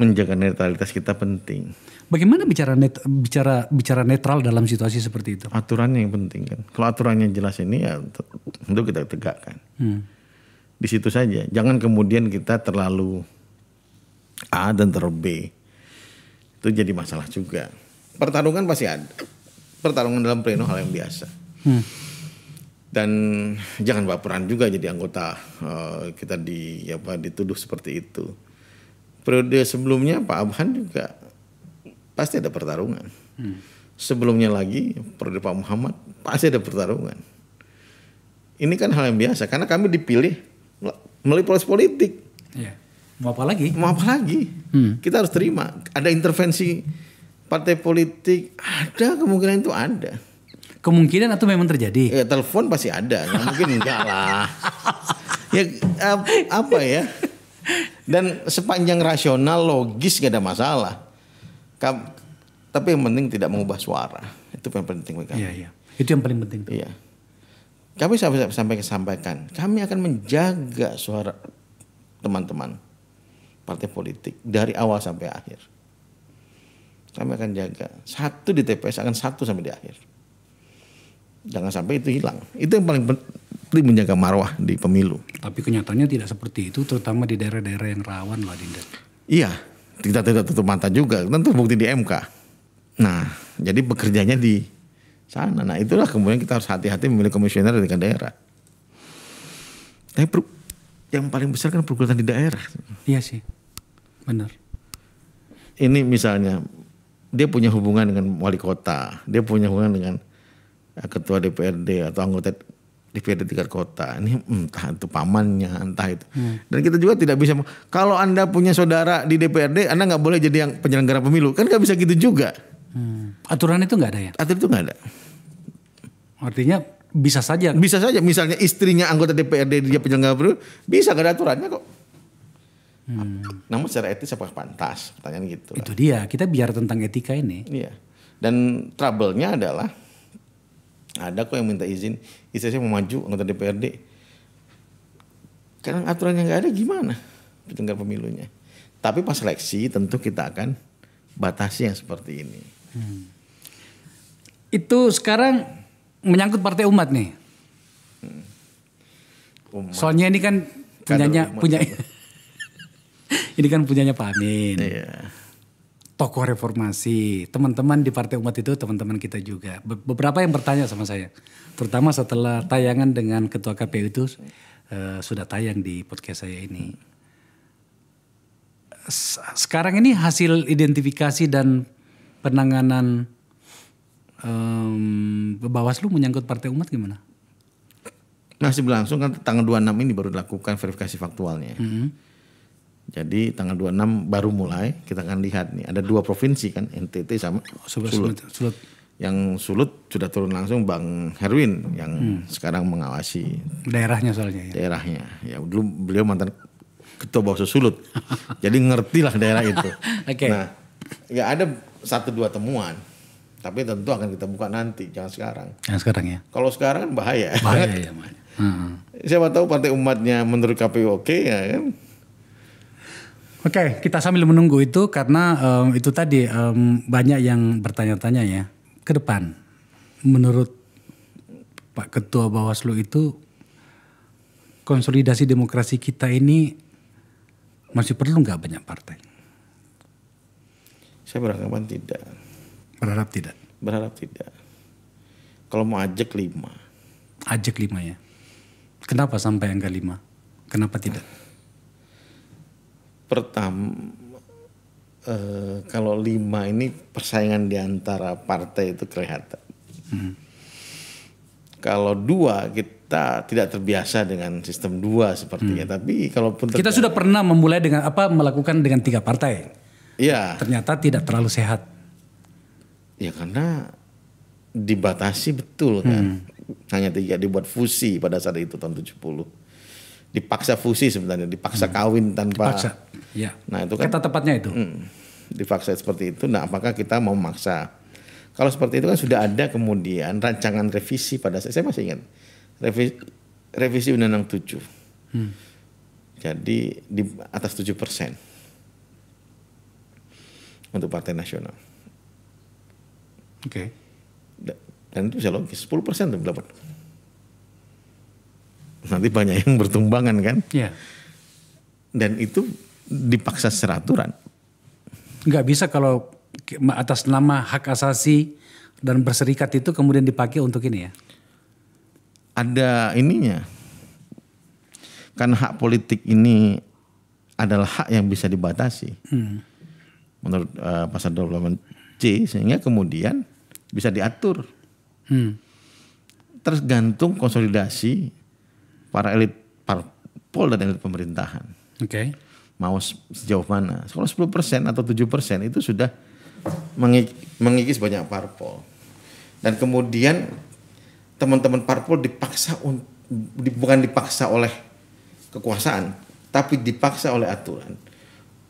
S1: menjaga netralitas kita penting.
S2: Bagaimana bicara net, bicara bicara netral dalam situasi seperti itu? Aturannya
S1: yang penting kan. Kalau aturannya jelas ini ya tentu kita tegakkan. Hmm di situ saja. Jangan kemudian kita terlalu A dan terlalu B. Itu jadi masalah juga. Pertarungan pasti ada. Pertarungan dalam pleno hal yang biasa. Hmm. Dan jangan baperan juga jadi anggota uh, kita di ya dituduh seperti itu. Periode sebelumnya Pak Abhan juga pasti ada pertarungan. Hmm. Sebelumnya lagi periode Pak Muhammad pasti ada pertarungan. Ini kan hal yang biasa karena kami dipilih melalui proses politik. Iya. Mau apa lagi? Mau apa lagi? Hmm. Kita harus terima. Ada intervensi partai politik, ada kemungkinan itu ada. Kemungkinan atau memang terjadi? Ya telepon pasti ada, nggak mungkin enggak lah. Ya ap, apa ya? Dan sepanjang rasional, logis gak ada masalah. tapi yang penting tidak mengubah suara. Itu yang penting mereka. Iya, iya. Itu yang paling penting. Iya. Kami sampai sampaikan, kami akan menjaga suara teman-teman partai politik dari awal sampai akhir. Kami akan jaga. Satu di TPS akan satu sampai di akhir. Jangan sampai itu hilang. Itu yang paling penting menjaga marwah di pemilu. Tapi
S2: kenyataannya tidak seperti itu, terutama di daerah-daerah yang rawan lah, Dinda.
S1: Iya, kita tidak tutup mata juga. Tentu bukti di MK. Nah, jadi pekerjanya di sana. Nah itulah kemudian kita harus hati-hati memilih komisioner di daerah. Tapi yang paling besar kan pergulatan di daerah. Iya sih, benar. Ini misalnya dia punya hubungan dengan wali kota, dia punya hubungan dengan eh, ketua DPRD atau anggota DPRD tingkat kota. Ini entah itu pamannya, entah itu. Hmm. Dan kita juga tidak bisa. Kalau anda punya saudara di DPRD, anda nggak boleh jadi yang penyelenggara pemilu, kan nggak bisa gitu juga. Hmm. Aturan itu nggak ada ya? Aturan itu nggak ada. Artinya bisa saja. Bisa saja. Misalnya istrinya anggota DPRD dia penyelenggara pemilu, bisa nggak ada aturannya kok. Hmm. Namun secara etis apakah pantas? Pertanyaan gitu. Itu
S2: dia. Kita biar tentang etika ini.
S1: Iya. Dan trouble-nya adalah ada kok yang minta izin istri saya mau maju anggota DPRD. Karena aturannya nggak ada gimana penyelenggara pemilunya. Tapi pas seleksi tentu kita akan batasi yang seperti ini. Hmm. Itu sekarang
S2: menyangkut partai umat nih. Umat. Soalnya ini kan punyanya umat punya ini kan punyanya Pak Amin. Yeah. Tokoh reformasi, teman-teman di Partai Umat itu teman-teman kita juga. Be beberapa yang bertanya sama saya, terutama setelah tayangan dengan Ketua KPU itu uh, sudah tayang di podcast saya ini. Sekarang ini hasil identifikasi dan penanganan um, Bawaslu menyangkut Partai Umat gimana?
S1: Masih nah, berlangsung kan tanggal 26 ini baru dilakukan verifikasi faktualnya. Mm -hmm. Jadi tanggal 26 baru mulai kita akan lihat nih ada dua provinsi kan NTT sama Sulut. Sulut. Sulut. Yang Sulut sudah turun langsung Bang Herwin yang mm. sekarang mengawasi daerahnya soalnya ya. Daerahnya. Ya dulu beliau mantan ketua Bawaslu Sulut. Jadi ngertilah daerah itu. okay. Nah, ya ada satu dua temuan tapi tentu akan kita buka nanti jangan sekarang jangan sekarang ya kalau sekarang kan bahaya bahaya ya bahaya. Hmm. siapa tahu partai umatnya menurut KPU oke okay, ya kan
S2: oke okay, kita sambil menunggu itu karena um, itu tadi um, banyak yang bertanya-tanya ya ke depan menurut Pak Ketua Bawaslu itu konsolidasi demokrasi kita ini masih perlu nggak banyak partai
S1: saya beranggapan tidak.
S2: Berharap tidak. Berharap tidak. Kalau mau ajak lima. Ajak lima ya. Kenapa sampai angka lima? Kenapa
S1: tidak? Pertama, eh, kalau lima ini persaingan di antara partai itu kelihatan. Hmm. Kalau dua kita tidak terbiasa dengan sistem dua sepertinya. Hmm. Tapi kalaupun kita sudah
S2: pernah memulai dengan apa melakukan dengan tiga partai.
S1: Iya. Ternyata tidak terlalu sehat. Ya karena dibatasi betul kan. Hmm. Hanya tiga dibuat fusi pada saat itu tahun 70. Dipaksa fusi sebenarnya, dipaksa hmm. kawin tanpa dipaksa. Ya. Nah, itu kan kata tepatnya itu. Hmm, dipaksa seperti itu. Nah, apakah kita mau memaksa? Kalau seperti itu kan sudah ada kemudian rancangan revisi pada saya, saya masih ingat. Revisi revisi Undang-Undang 7. Hmm. Jadi di atas 7 persen untuk partai nasional. Oke. Okay. Dan itu bisa logis, 10 persen itu dapat. Nanti banyak yang bertumbangan kan? Iya. Yeah. Dan itu dipaksa secara aturan.
S2: bisa kalau atas nama hak asasi dan berserikat itu kemudian dipakai untuk
S1: ini ya? Ada ininya. Karena hak politik ini adalah hak yang bisa dibatasi. Hmm menurut uh, pasal 28 C sehingga kemudian bisa diatur. Hmm. Tergantung konsolidasi para elit parpol dan elit pemerintahan. Oke. Okay. Mau sejauh mana? Kalau 10% atau 7% itu sudah mengikis banyak parpol. Dan kemudian teman-teman parpol dipaksa bukan dipaksa oleh kekuasaan, tapi dipaksa oleh aturan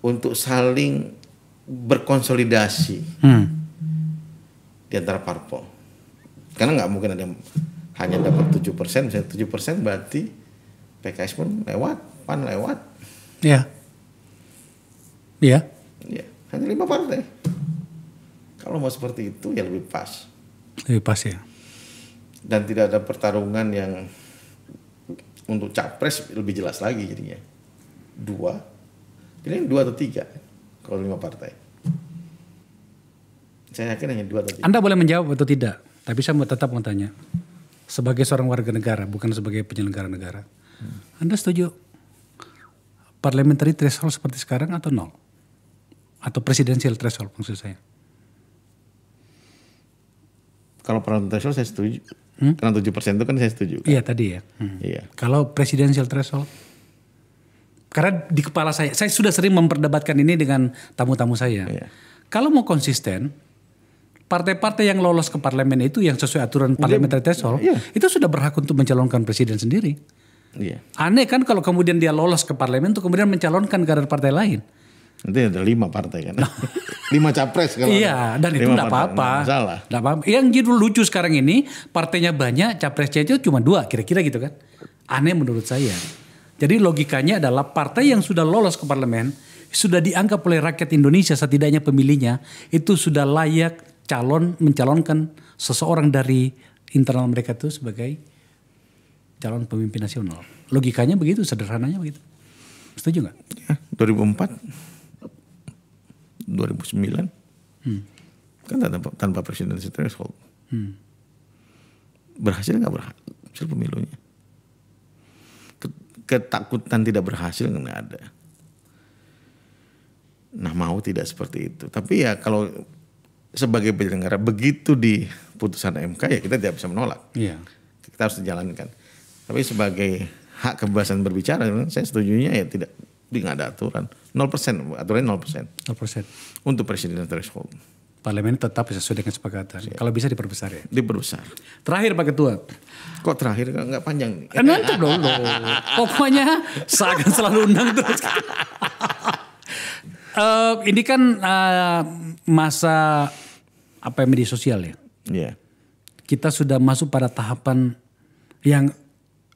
S1: untuk saling berkonsolidasi hmm. di antara parpol. Karena nggak mungkin ada yang hanya dapat tujuh persen, misalnya tujuh persen berarti PKS pun lewat, PAN lewat. Iya. Iya. Iya. Hanya lima partai. Kalau mau seperti itu ya lebih pas. Lebih pas ya. Dan tidak ada pertarungan yang untuk capres lebih jelas lagi jadinya. Dua, pilih dua atau tiga kalau lima partai. Saya yakin hanya dua tadi.
S2: Anda boleh menjawab atau tidak, tapi saya tetap mau tanya. Sebagai seorang warga negara, bukan sebagai penyelenggara negara. Hmm. Anda setuju parliamentary threshold seperti sekarang atau nol? Atau presidensial threshold
S1: maksud saya? Kalau parliamentary threshold saya setuju. Hmm? Karena 7% itu kan saya setuju. Kan? Iya tadi ya. Hmm. Iya.
S2: Kalau presidensial threshold? Karena di kepala saya, saya sudah sering memperdebatkan ini dengan tamu-tamu saya. Yeah. Kalau mau konsisten, partai-partai yang lolos ke parlemen itu yang sesuai aturan parlementer threshold yeah. itu sudah berhak untuk mencalonkan presiden sendiri. Yeah. Aneh kan kalau kemudian dia lolos ke parlemen itu kemudian mencalonkan kader partai lain. Nanti ada lima partai kan,
S1: lima capres kalau iya dan itu tidak apa-apa,
S2: tidak apa. Yang jadi gitu lucu sekarang ini partainya banyak, capresnya itu cuma dua kira-kira gitu kan. Aneh menurut saya. Jadi logikanya adalah partai yang sudah lolos ke parlemen sudah dianggap oleh rakyat Indonesia setidaknya pemilihnya itu sudah layak calon mencalonkan seseorang dari internal mereka itu sebagai calon pemimpin nasional. Logikanya begitu, sederhananya begitu.
S1: Setuju nggak? Ya, 2004, 2009, hmm. kan tanpa, tanpa presidensi threshold. Hmm. Berhasil nggak berhasil pemilunya? ketakutan tidak berhasil nggak ada. Nah mau tidak seperti itu. Tapi ya kalau sebagai penyelenggara begitu di putusan MK ya kita tidak bisa menolak. Iya. Kita harus dijalankan. Tapi sebagai hak kebebasan berbicara, saya setuju ya tidak, tidak ada aturan. 0%, aturannya 0%. 0%. Untuk presiden threshold parlemen tetap sesuai dengan kesepakatan. Siap. Kalau bisa diperbesar ya. Diperbesar. Terakhir Pak Ketua. Kok terakhir nggak panjang?
S2: Eh, nanti dong. Pokoknya saya akan selalu undang terus. uh, ini kan uh, masa apa ya, media sosial ya? Iya. Yeah. Kita sudah masuk pada tahapan yang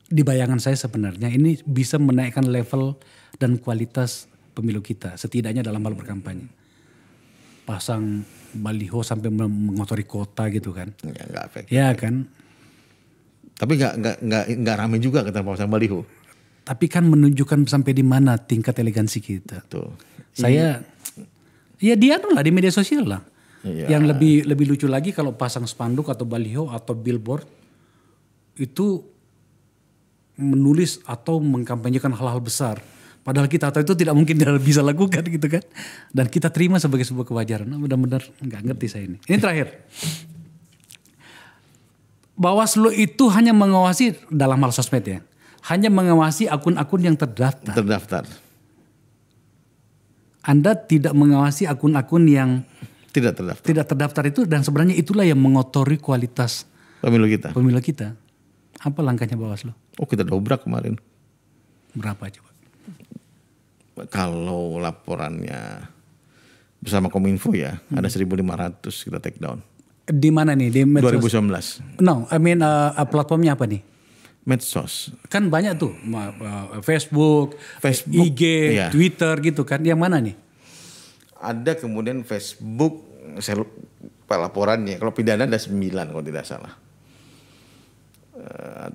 S2: di bayangan saya sebenarnya ini bisa menaikkan level dan kualitas pemilu kita setidaknya dalam hal berkampanye.
S1: Pasang baliho sampai mengotori kota gitu kan? Ya, gak efek. Ya kan. Tapi nggak nggak nggak nggak rame juga kata pasang baliho.
S2: Tapi kan menunjukkan sampai di mana tingkat elegansi kita. Tuh. Saya, ya dia lah di media sosial lah.
S1: Ya. Yang lebih
S2: lebih lucu lagi kalau pasang spanduk atau baliho atau billboard itu menulis atau mengkampanyekan hal-hal besar Padahal kita atau itu tidak mungkin bisa lakukan gitu kan. Dan kita terima sebagai sebuah kewajaran. Nah, benar-benar nggak ngerti saya ini. Ini terakhir. Bawaslu itu hanya mengawasi dalam hal sosmed ya. Hanya mengawasi akun-akun yang terdaftar. Terdaftar. Anda tidak mengawasi akun-akun yang tidak terdaftar. Tidak terdaftar itu dan sebenarnya itulah yang mengotori kualitas pemilu kita. Pemilu kita. Apa langkahnya Bawaslu?
S1: Oh, kita dobrak kemarin. Berapa coba? kalau laporannya bersama Kominfo ya hmm. ada 1.500 kita take down.
S2: Di mana nih? Di medsos?
S1: 2019.
S2: No, I mean uh, uh, platformnya apa nih?
S1: Medsos.
S2: Kan banyak tuh uh, Facebook, Facebook IG, iya. Twitter gitu kan. Yang mana nih?
S1: Ada kemudian Facebook saya lupa laporannya. Kalau pidana ada 9 kalau tidak salah. Uh,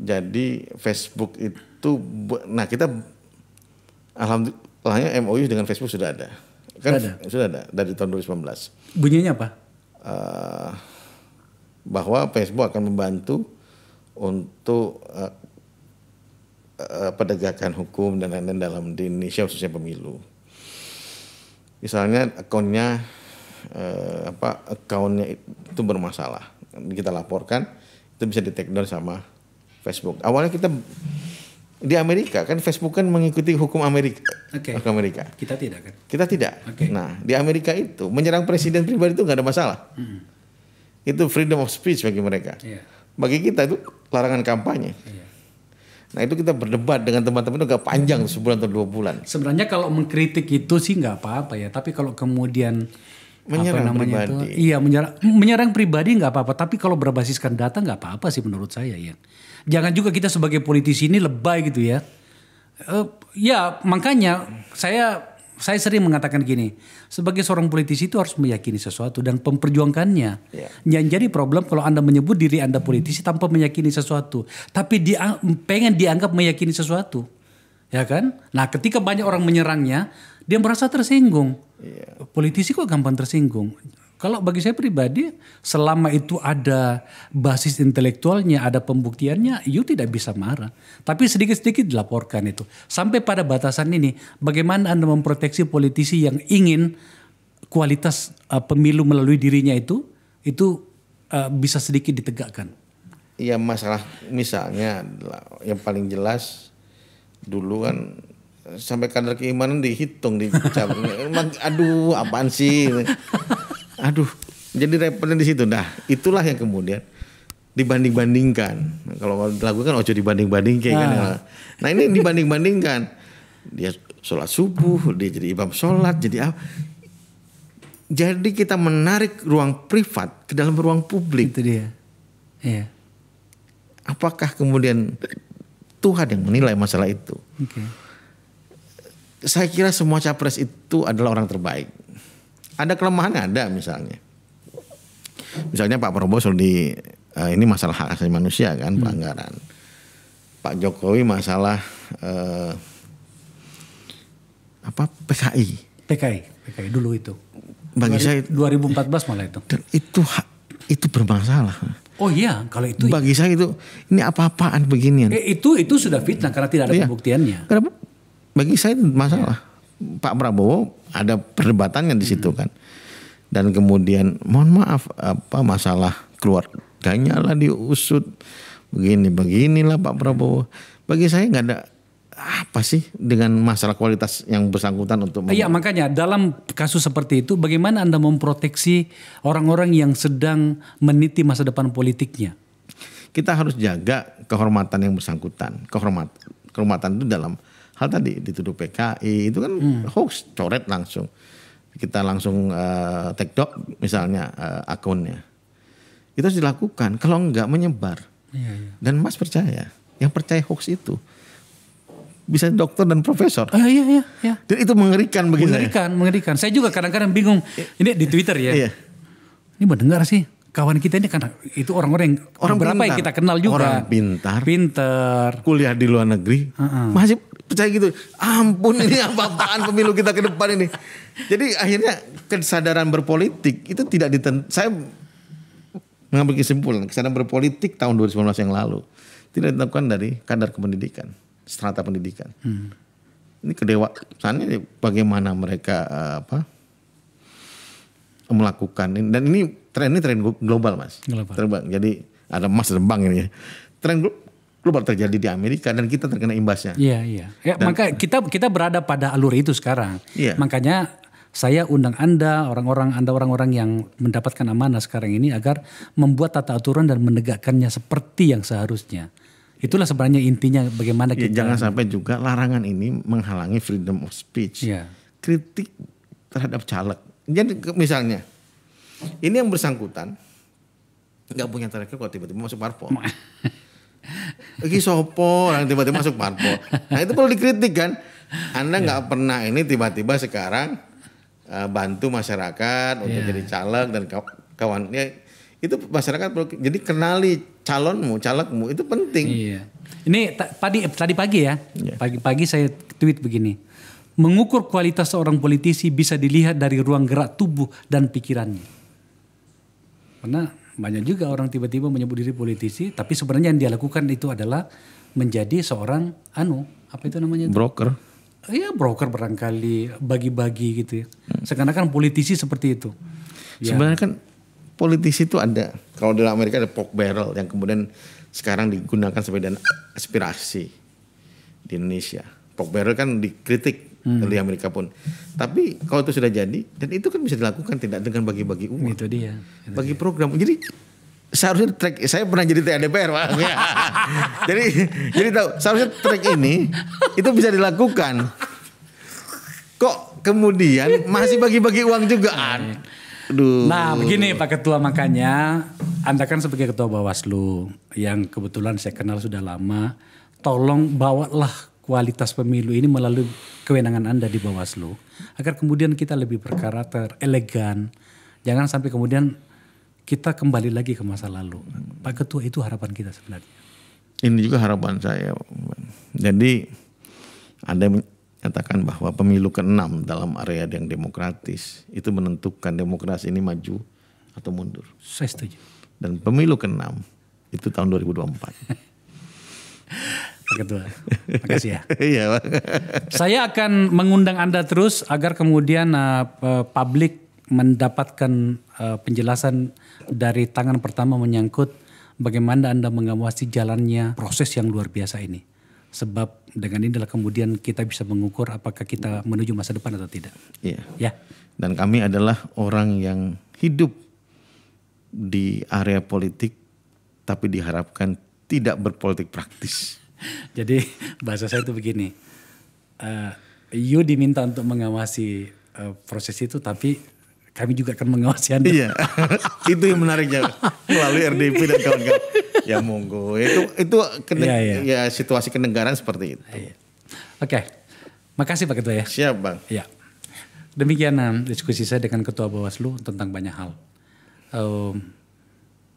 S1: jadi Facebook itu nah kita Alhamdulillahnya MOU dengan Facebook sudah ada. Kan sudah ada. Sudah ada dari tahun 2019. Bunyinya apa? Uh, bahwa Facebook akan membantu untuk uh, uh, penegakan hukum dan lain-lain dalam di Indonesia khususnya pemilu. Misalnya akunnya uh, apa akunnya itu bermasalah, kita laporkan itu bisa di take sama Facebook. Awalnya kita di Amerika kan Facebook kan mengikuti hukum Amerika. Oke. Okay. Amerika. Kita tidak kan? Kita tidak. Okay. Nah di Amerika itu menyerang presiden pribadi itu nggak ada masalah. Hmm. Itu freedom of speech bagi mereka. Yeah. Bagi kita itu larangan kampanye. Yeah. Nah itu kita berdebat dengan teman-teman itu agak panjang sebulan atau dua bulan.
S2: Sebenarnya kalau mengkritik itu sih nggak apa-apa ya. Tapi kalau kemudian menyerang apa namanya pribadi. Itu, iya menyerang menyerang pribadi nggak apa-apa. Tapi kalau berbasiskan data nggak apa-apa sih menurut saya ya jangan juga kita sebagai politisi ini lebay gitu ya. Uh, ya makanya saya saya sering mengatakan gini, sebagai seorang politisi itu harus meyakini sesuatu dan memperjuangkannya. Yeah. Yang jadi problem kalau Anda menyebut diri Anda politisi tanpa meyakini sesuatu, tapi dia pengen dianggap meyakini sesuatu. Ya kan? Nah, ketika banyak orang menyerangnya, dia merasa tersinggung. Yeah. Politisi kok gampang tersinggung. Kalau bagi saya pribadi, selama itu ada basis intelektualnya, ada pembuktiannya, you tidak bisa marah. Tapi sedikit-sedikit dilaporkan itu. Sampai pada batasan ini, bagaimana Anda memproteksi politisi yang ingin kualitas uh, pemilu melalui dirinya itu, itu uh, bisa sedikit ditegakkan?
S1: Iya masalah misalnya yang paling jelas dulu kan sampai kadar keimanan dihitung di calon. Aduh, apaan sih? Aduh, jadi repotnya di situ. Nah, itulah yang kemudian dibanding-bandingkan. Nah, kalau dilakukan ojo dibanding-bandingkan kan? nah. kan. Nah, ini dibanding-bandingkan. Dia sholat subuh, dia jadi imam sholat, jadi apa? Jadi kita menarik ruang privat ke dalam ruang publik. Itu dia. Iya. Apakah kemudian Tuhan yang menilai masalah itu? Okay. Saya kira semua capres itu adalah orang terbaik. Ada kelemahan ada misalnya. Misalnya Pak Prabowo sudah di uh, ini masalah hak asasi manusia kan hmm. pelanggaran. Pak Jokowi masalah uh, apa PKI.
S2: PKI, PKI dulu itu. Bagi saya 2014 malah itu. Dan itu itu bermasalah.
S1: Oh iya, kalau itu bagi iya. saya itu ini apa-apaan beginian. Eh, itu itu sudah fitnah karena tidak ada iya. pembuktiannya. Karena bagi saya itu masalah. Iya. Pak Prabowo ada perdebatannya di situ hmm. kan. Dan kemudian mohon maaf apa masalah keluarganya lah diusut begini beginilah Pak Prabowo. Bagi saya nggak ada apa sih dengan masalah kualitas yang bersangkutan untuk Iya
S2: makanya dalam kasus seperti itu bagaimana Anda memproteksi orang-orang yang sedang meniti masa depan politiknya?
S1: Kita harus jaga kehormatan yang bersangkutan. Kehormat kehormatan itu dalam hal tadi dituduh PKI itu kan hmm. hoax coret langsung kita langsung uh, take down misalnya uh, akunnya itu harus dilakukan kalau enggak menyebar iya, iya. dan Mas percaya yang percaya hoax itu bisa dokter dan profesor. Uh, iya, iya, iya. Dan itu mengerikan begitu. mengerikan,
S2: saya. Mengerikan, Saya juga kadang-kadang bingung. Iya. Ini di Twitter ya. Iya. Ini mendengar sih kawan kita ini karena itu orang-orang yang orang berapa pintar. yang kita kenal juga. Orang
S1: pintar. Pintar. Kuliah di luar negeri. Uh -uh. Masih percaya gitu ampun ini apa-apaan pemilu kita ke depan ini jadi akhirnya kesadaran berpolitik itu tidak diten saya mengambil kesimpulan kesadaran berpolitik tahun 2019 yang lalu tidak ditentukan dari kadar kependidikan strata pendidikan hmm. ini kedewasannya bagaimana mereka eh, apa melakukan dan ini tren ini tren global mas global. Terbang. jadi ada emas terbang ini ya. tren global global terjadi di Amerika dan kita terkena imbasnya.
S2: Iya, iya. Ya, dan, maka kita kita berada pada alur itu sekarang. Iya. Makanya saya undang Anda, orang-orang Anda orang-orang yang mendapatkan amanah sekarang ini agar membuat tata aturan dan menegakkannya
S1: seperti yang seharusnya. Itulah sebenarnya intinya bagaimana ya, kita jangan sampai juga larangan ini menghalangi freedom of speech. Iya. Kritik terhadap caleg. Jadi misalnya ini yang bersangkutan nggak punya track record tiba-tiba masuk parpol. Iki sopo orang tiba-tiba masuk parpol. Nah itu perlu dikritik kan. Anda nggak yeah. pernah ini tiba-tiba sekarang uh, bantu masyarakat yeah. untuk iya. jadi caleg dan kawannya itu masyarakat perlu jadi kenali calonmu, calegmu itu penting. Iya.
S2: Ini tadi tadi pagi ya. Pagi-pagi iya. yeah. saya tweet begini. Mengukur kualitas seorang politisi bisa dilihat dari ruang gerak tubuh dan pikirannya. Karena banyak juga orang tiba-tiba menyebut diri politisi, tapi sebenarnya yang dia lakukan itu adalah menjadi seorang anu apa itu namanya? Itu? Broker. Iya broker barangkali bagi-bagi gitu ya. Hmm. Seakan-akan politisi seperti itu. Ya. Sebenarnya kan
S1: politisi itu ada. Kalau di Amerika ada pork barrel yang kemudian sekarang digunakan sebagai aspirasi di Indonesia. Pork barrel kan dikritik hmm. di Amerika pun. Tapi kalau itu sudah jadi dan itu kan bisa dilakukan tidak dengan bagi-bagi uang. Itu dia. Itu bagi dia. program. Jadi seharusnya track saya pernah jadi TA DPR pak jadi jadi tahu seharusnya track ini itu bisa dilakukan kok kemudian masih bagi-bagi uang juga?
S2: Aduh. nah begini pak ketua makanya anda kan sebagai ketua bawaslu yang kebetulan saya kenal sudah lama tolong bawalah kualitas pemilu ini melalui kewenangan Anda di Bawaslu agar kemudian kita lebih berkarakter, elegan. Jangan sampai kemudian kita kembali lagi ke masa lalu. Pak Ketua itu harapan kita sebenarnya.
S1: Ini juga harapan saya. Jadi Anda menyatakan bahwa pemilu ke-6 dalam area yang demokratis itu menentukan demokrasi ini maju atau mundur. Saya setuju. Dan pemilu ke-6 itu tahun 2024. Iya, Pak Ketua. Makasih ya. Iya,
S2: Saya akan mengundang Anda terus agar kemudian uh, publik mendapatkan uh, penjelasan dari tangan pertama menyangkut bagaimana Anda mengawasi jalannya proses yang luar biasa ini. Sebab dengan ini adalah kemudian kita bisa mengukur apakah kita menuju masa depan atau tidak.
S1: Iya. Ya. Dan kami adalah orang yang hidup di area politik tapi diharapkan tidak berpolitik praktis.
S2: Jadi bahasa saya itu begini, uh, you diminta untuk mengawasi uh, proses itu, tapi kami juga akan mengawasi Anda. Iya. itu yang menariknya
S1: melalui RDP dan kawan-kawan. ya monggo. Itu itu kene, ya, iya. ya situasi kenegaraan seperti itu. Iya.
S2: Oke. Okay. Makasih Pak Ketua ya. Siap, Bang. Ya, Demikian eh, diskusi saya dengan Ketua Bawaslu tentang banyak hal. Um,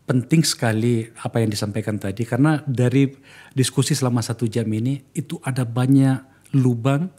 S2: penting sekali apa yang disampaikan tadi karena dari diskusi selama satu jam ini itu ada banyak lubang,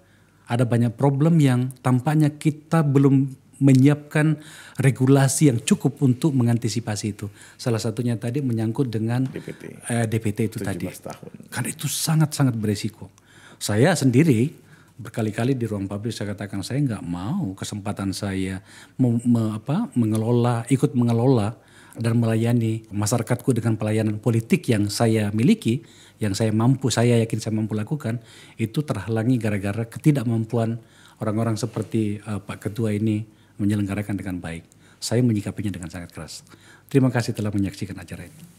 S2: ada banyak problem yang tampaknya kita belum menyiapkan regulasi yang cukup untuk mengantisipasi itu. Salah satunya tadi menyangkut dengan DPT, eh, DPT itu tadi. Tahun. Karena itu sangat-sangat beresiko. Saya sendiri berkali-kali di ruang publik saya katakan saya nggak mau kesempatan saya me, me, apa, mengelola ikut mengelola dan melayani masyarakatku dengan pelayanan politik yang saya miliki, yang saya mampu, saya yakin saya mampu lakukan, itu terhalangi gara-gara ketidakmampuan orang-orang seperti uh, Pak Ketua ini menyelenggarakan dengan baik. Saya menyikapinya dengan sangat keras. Terima kasih telah menyaksikan acara ini.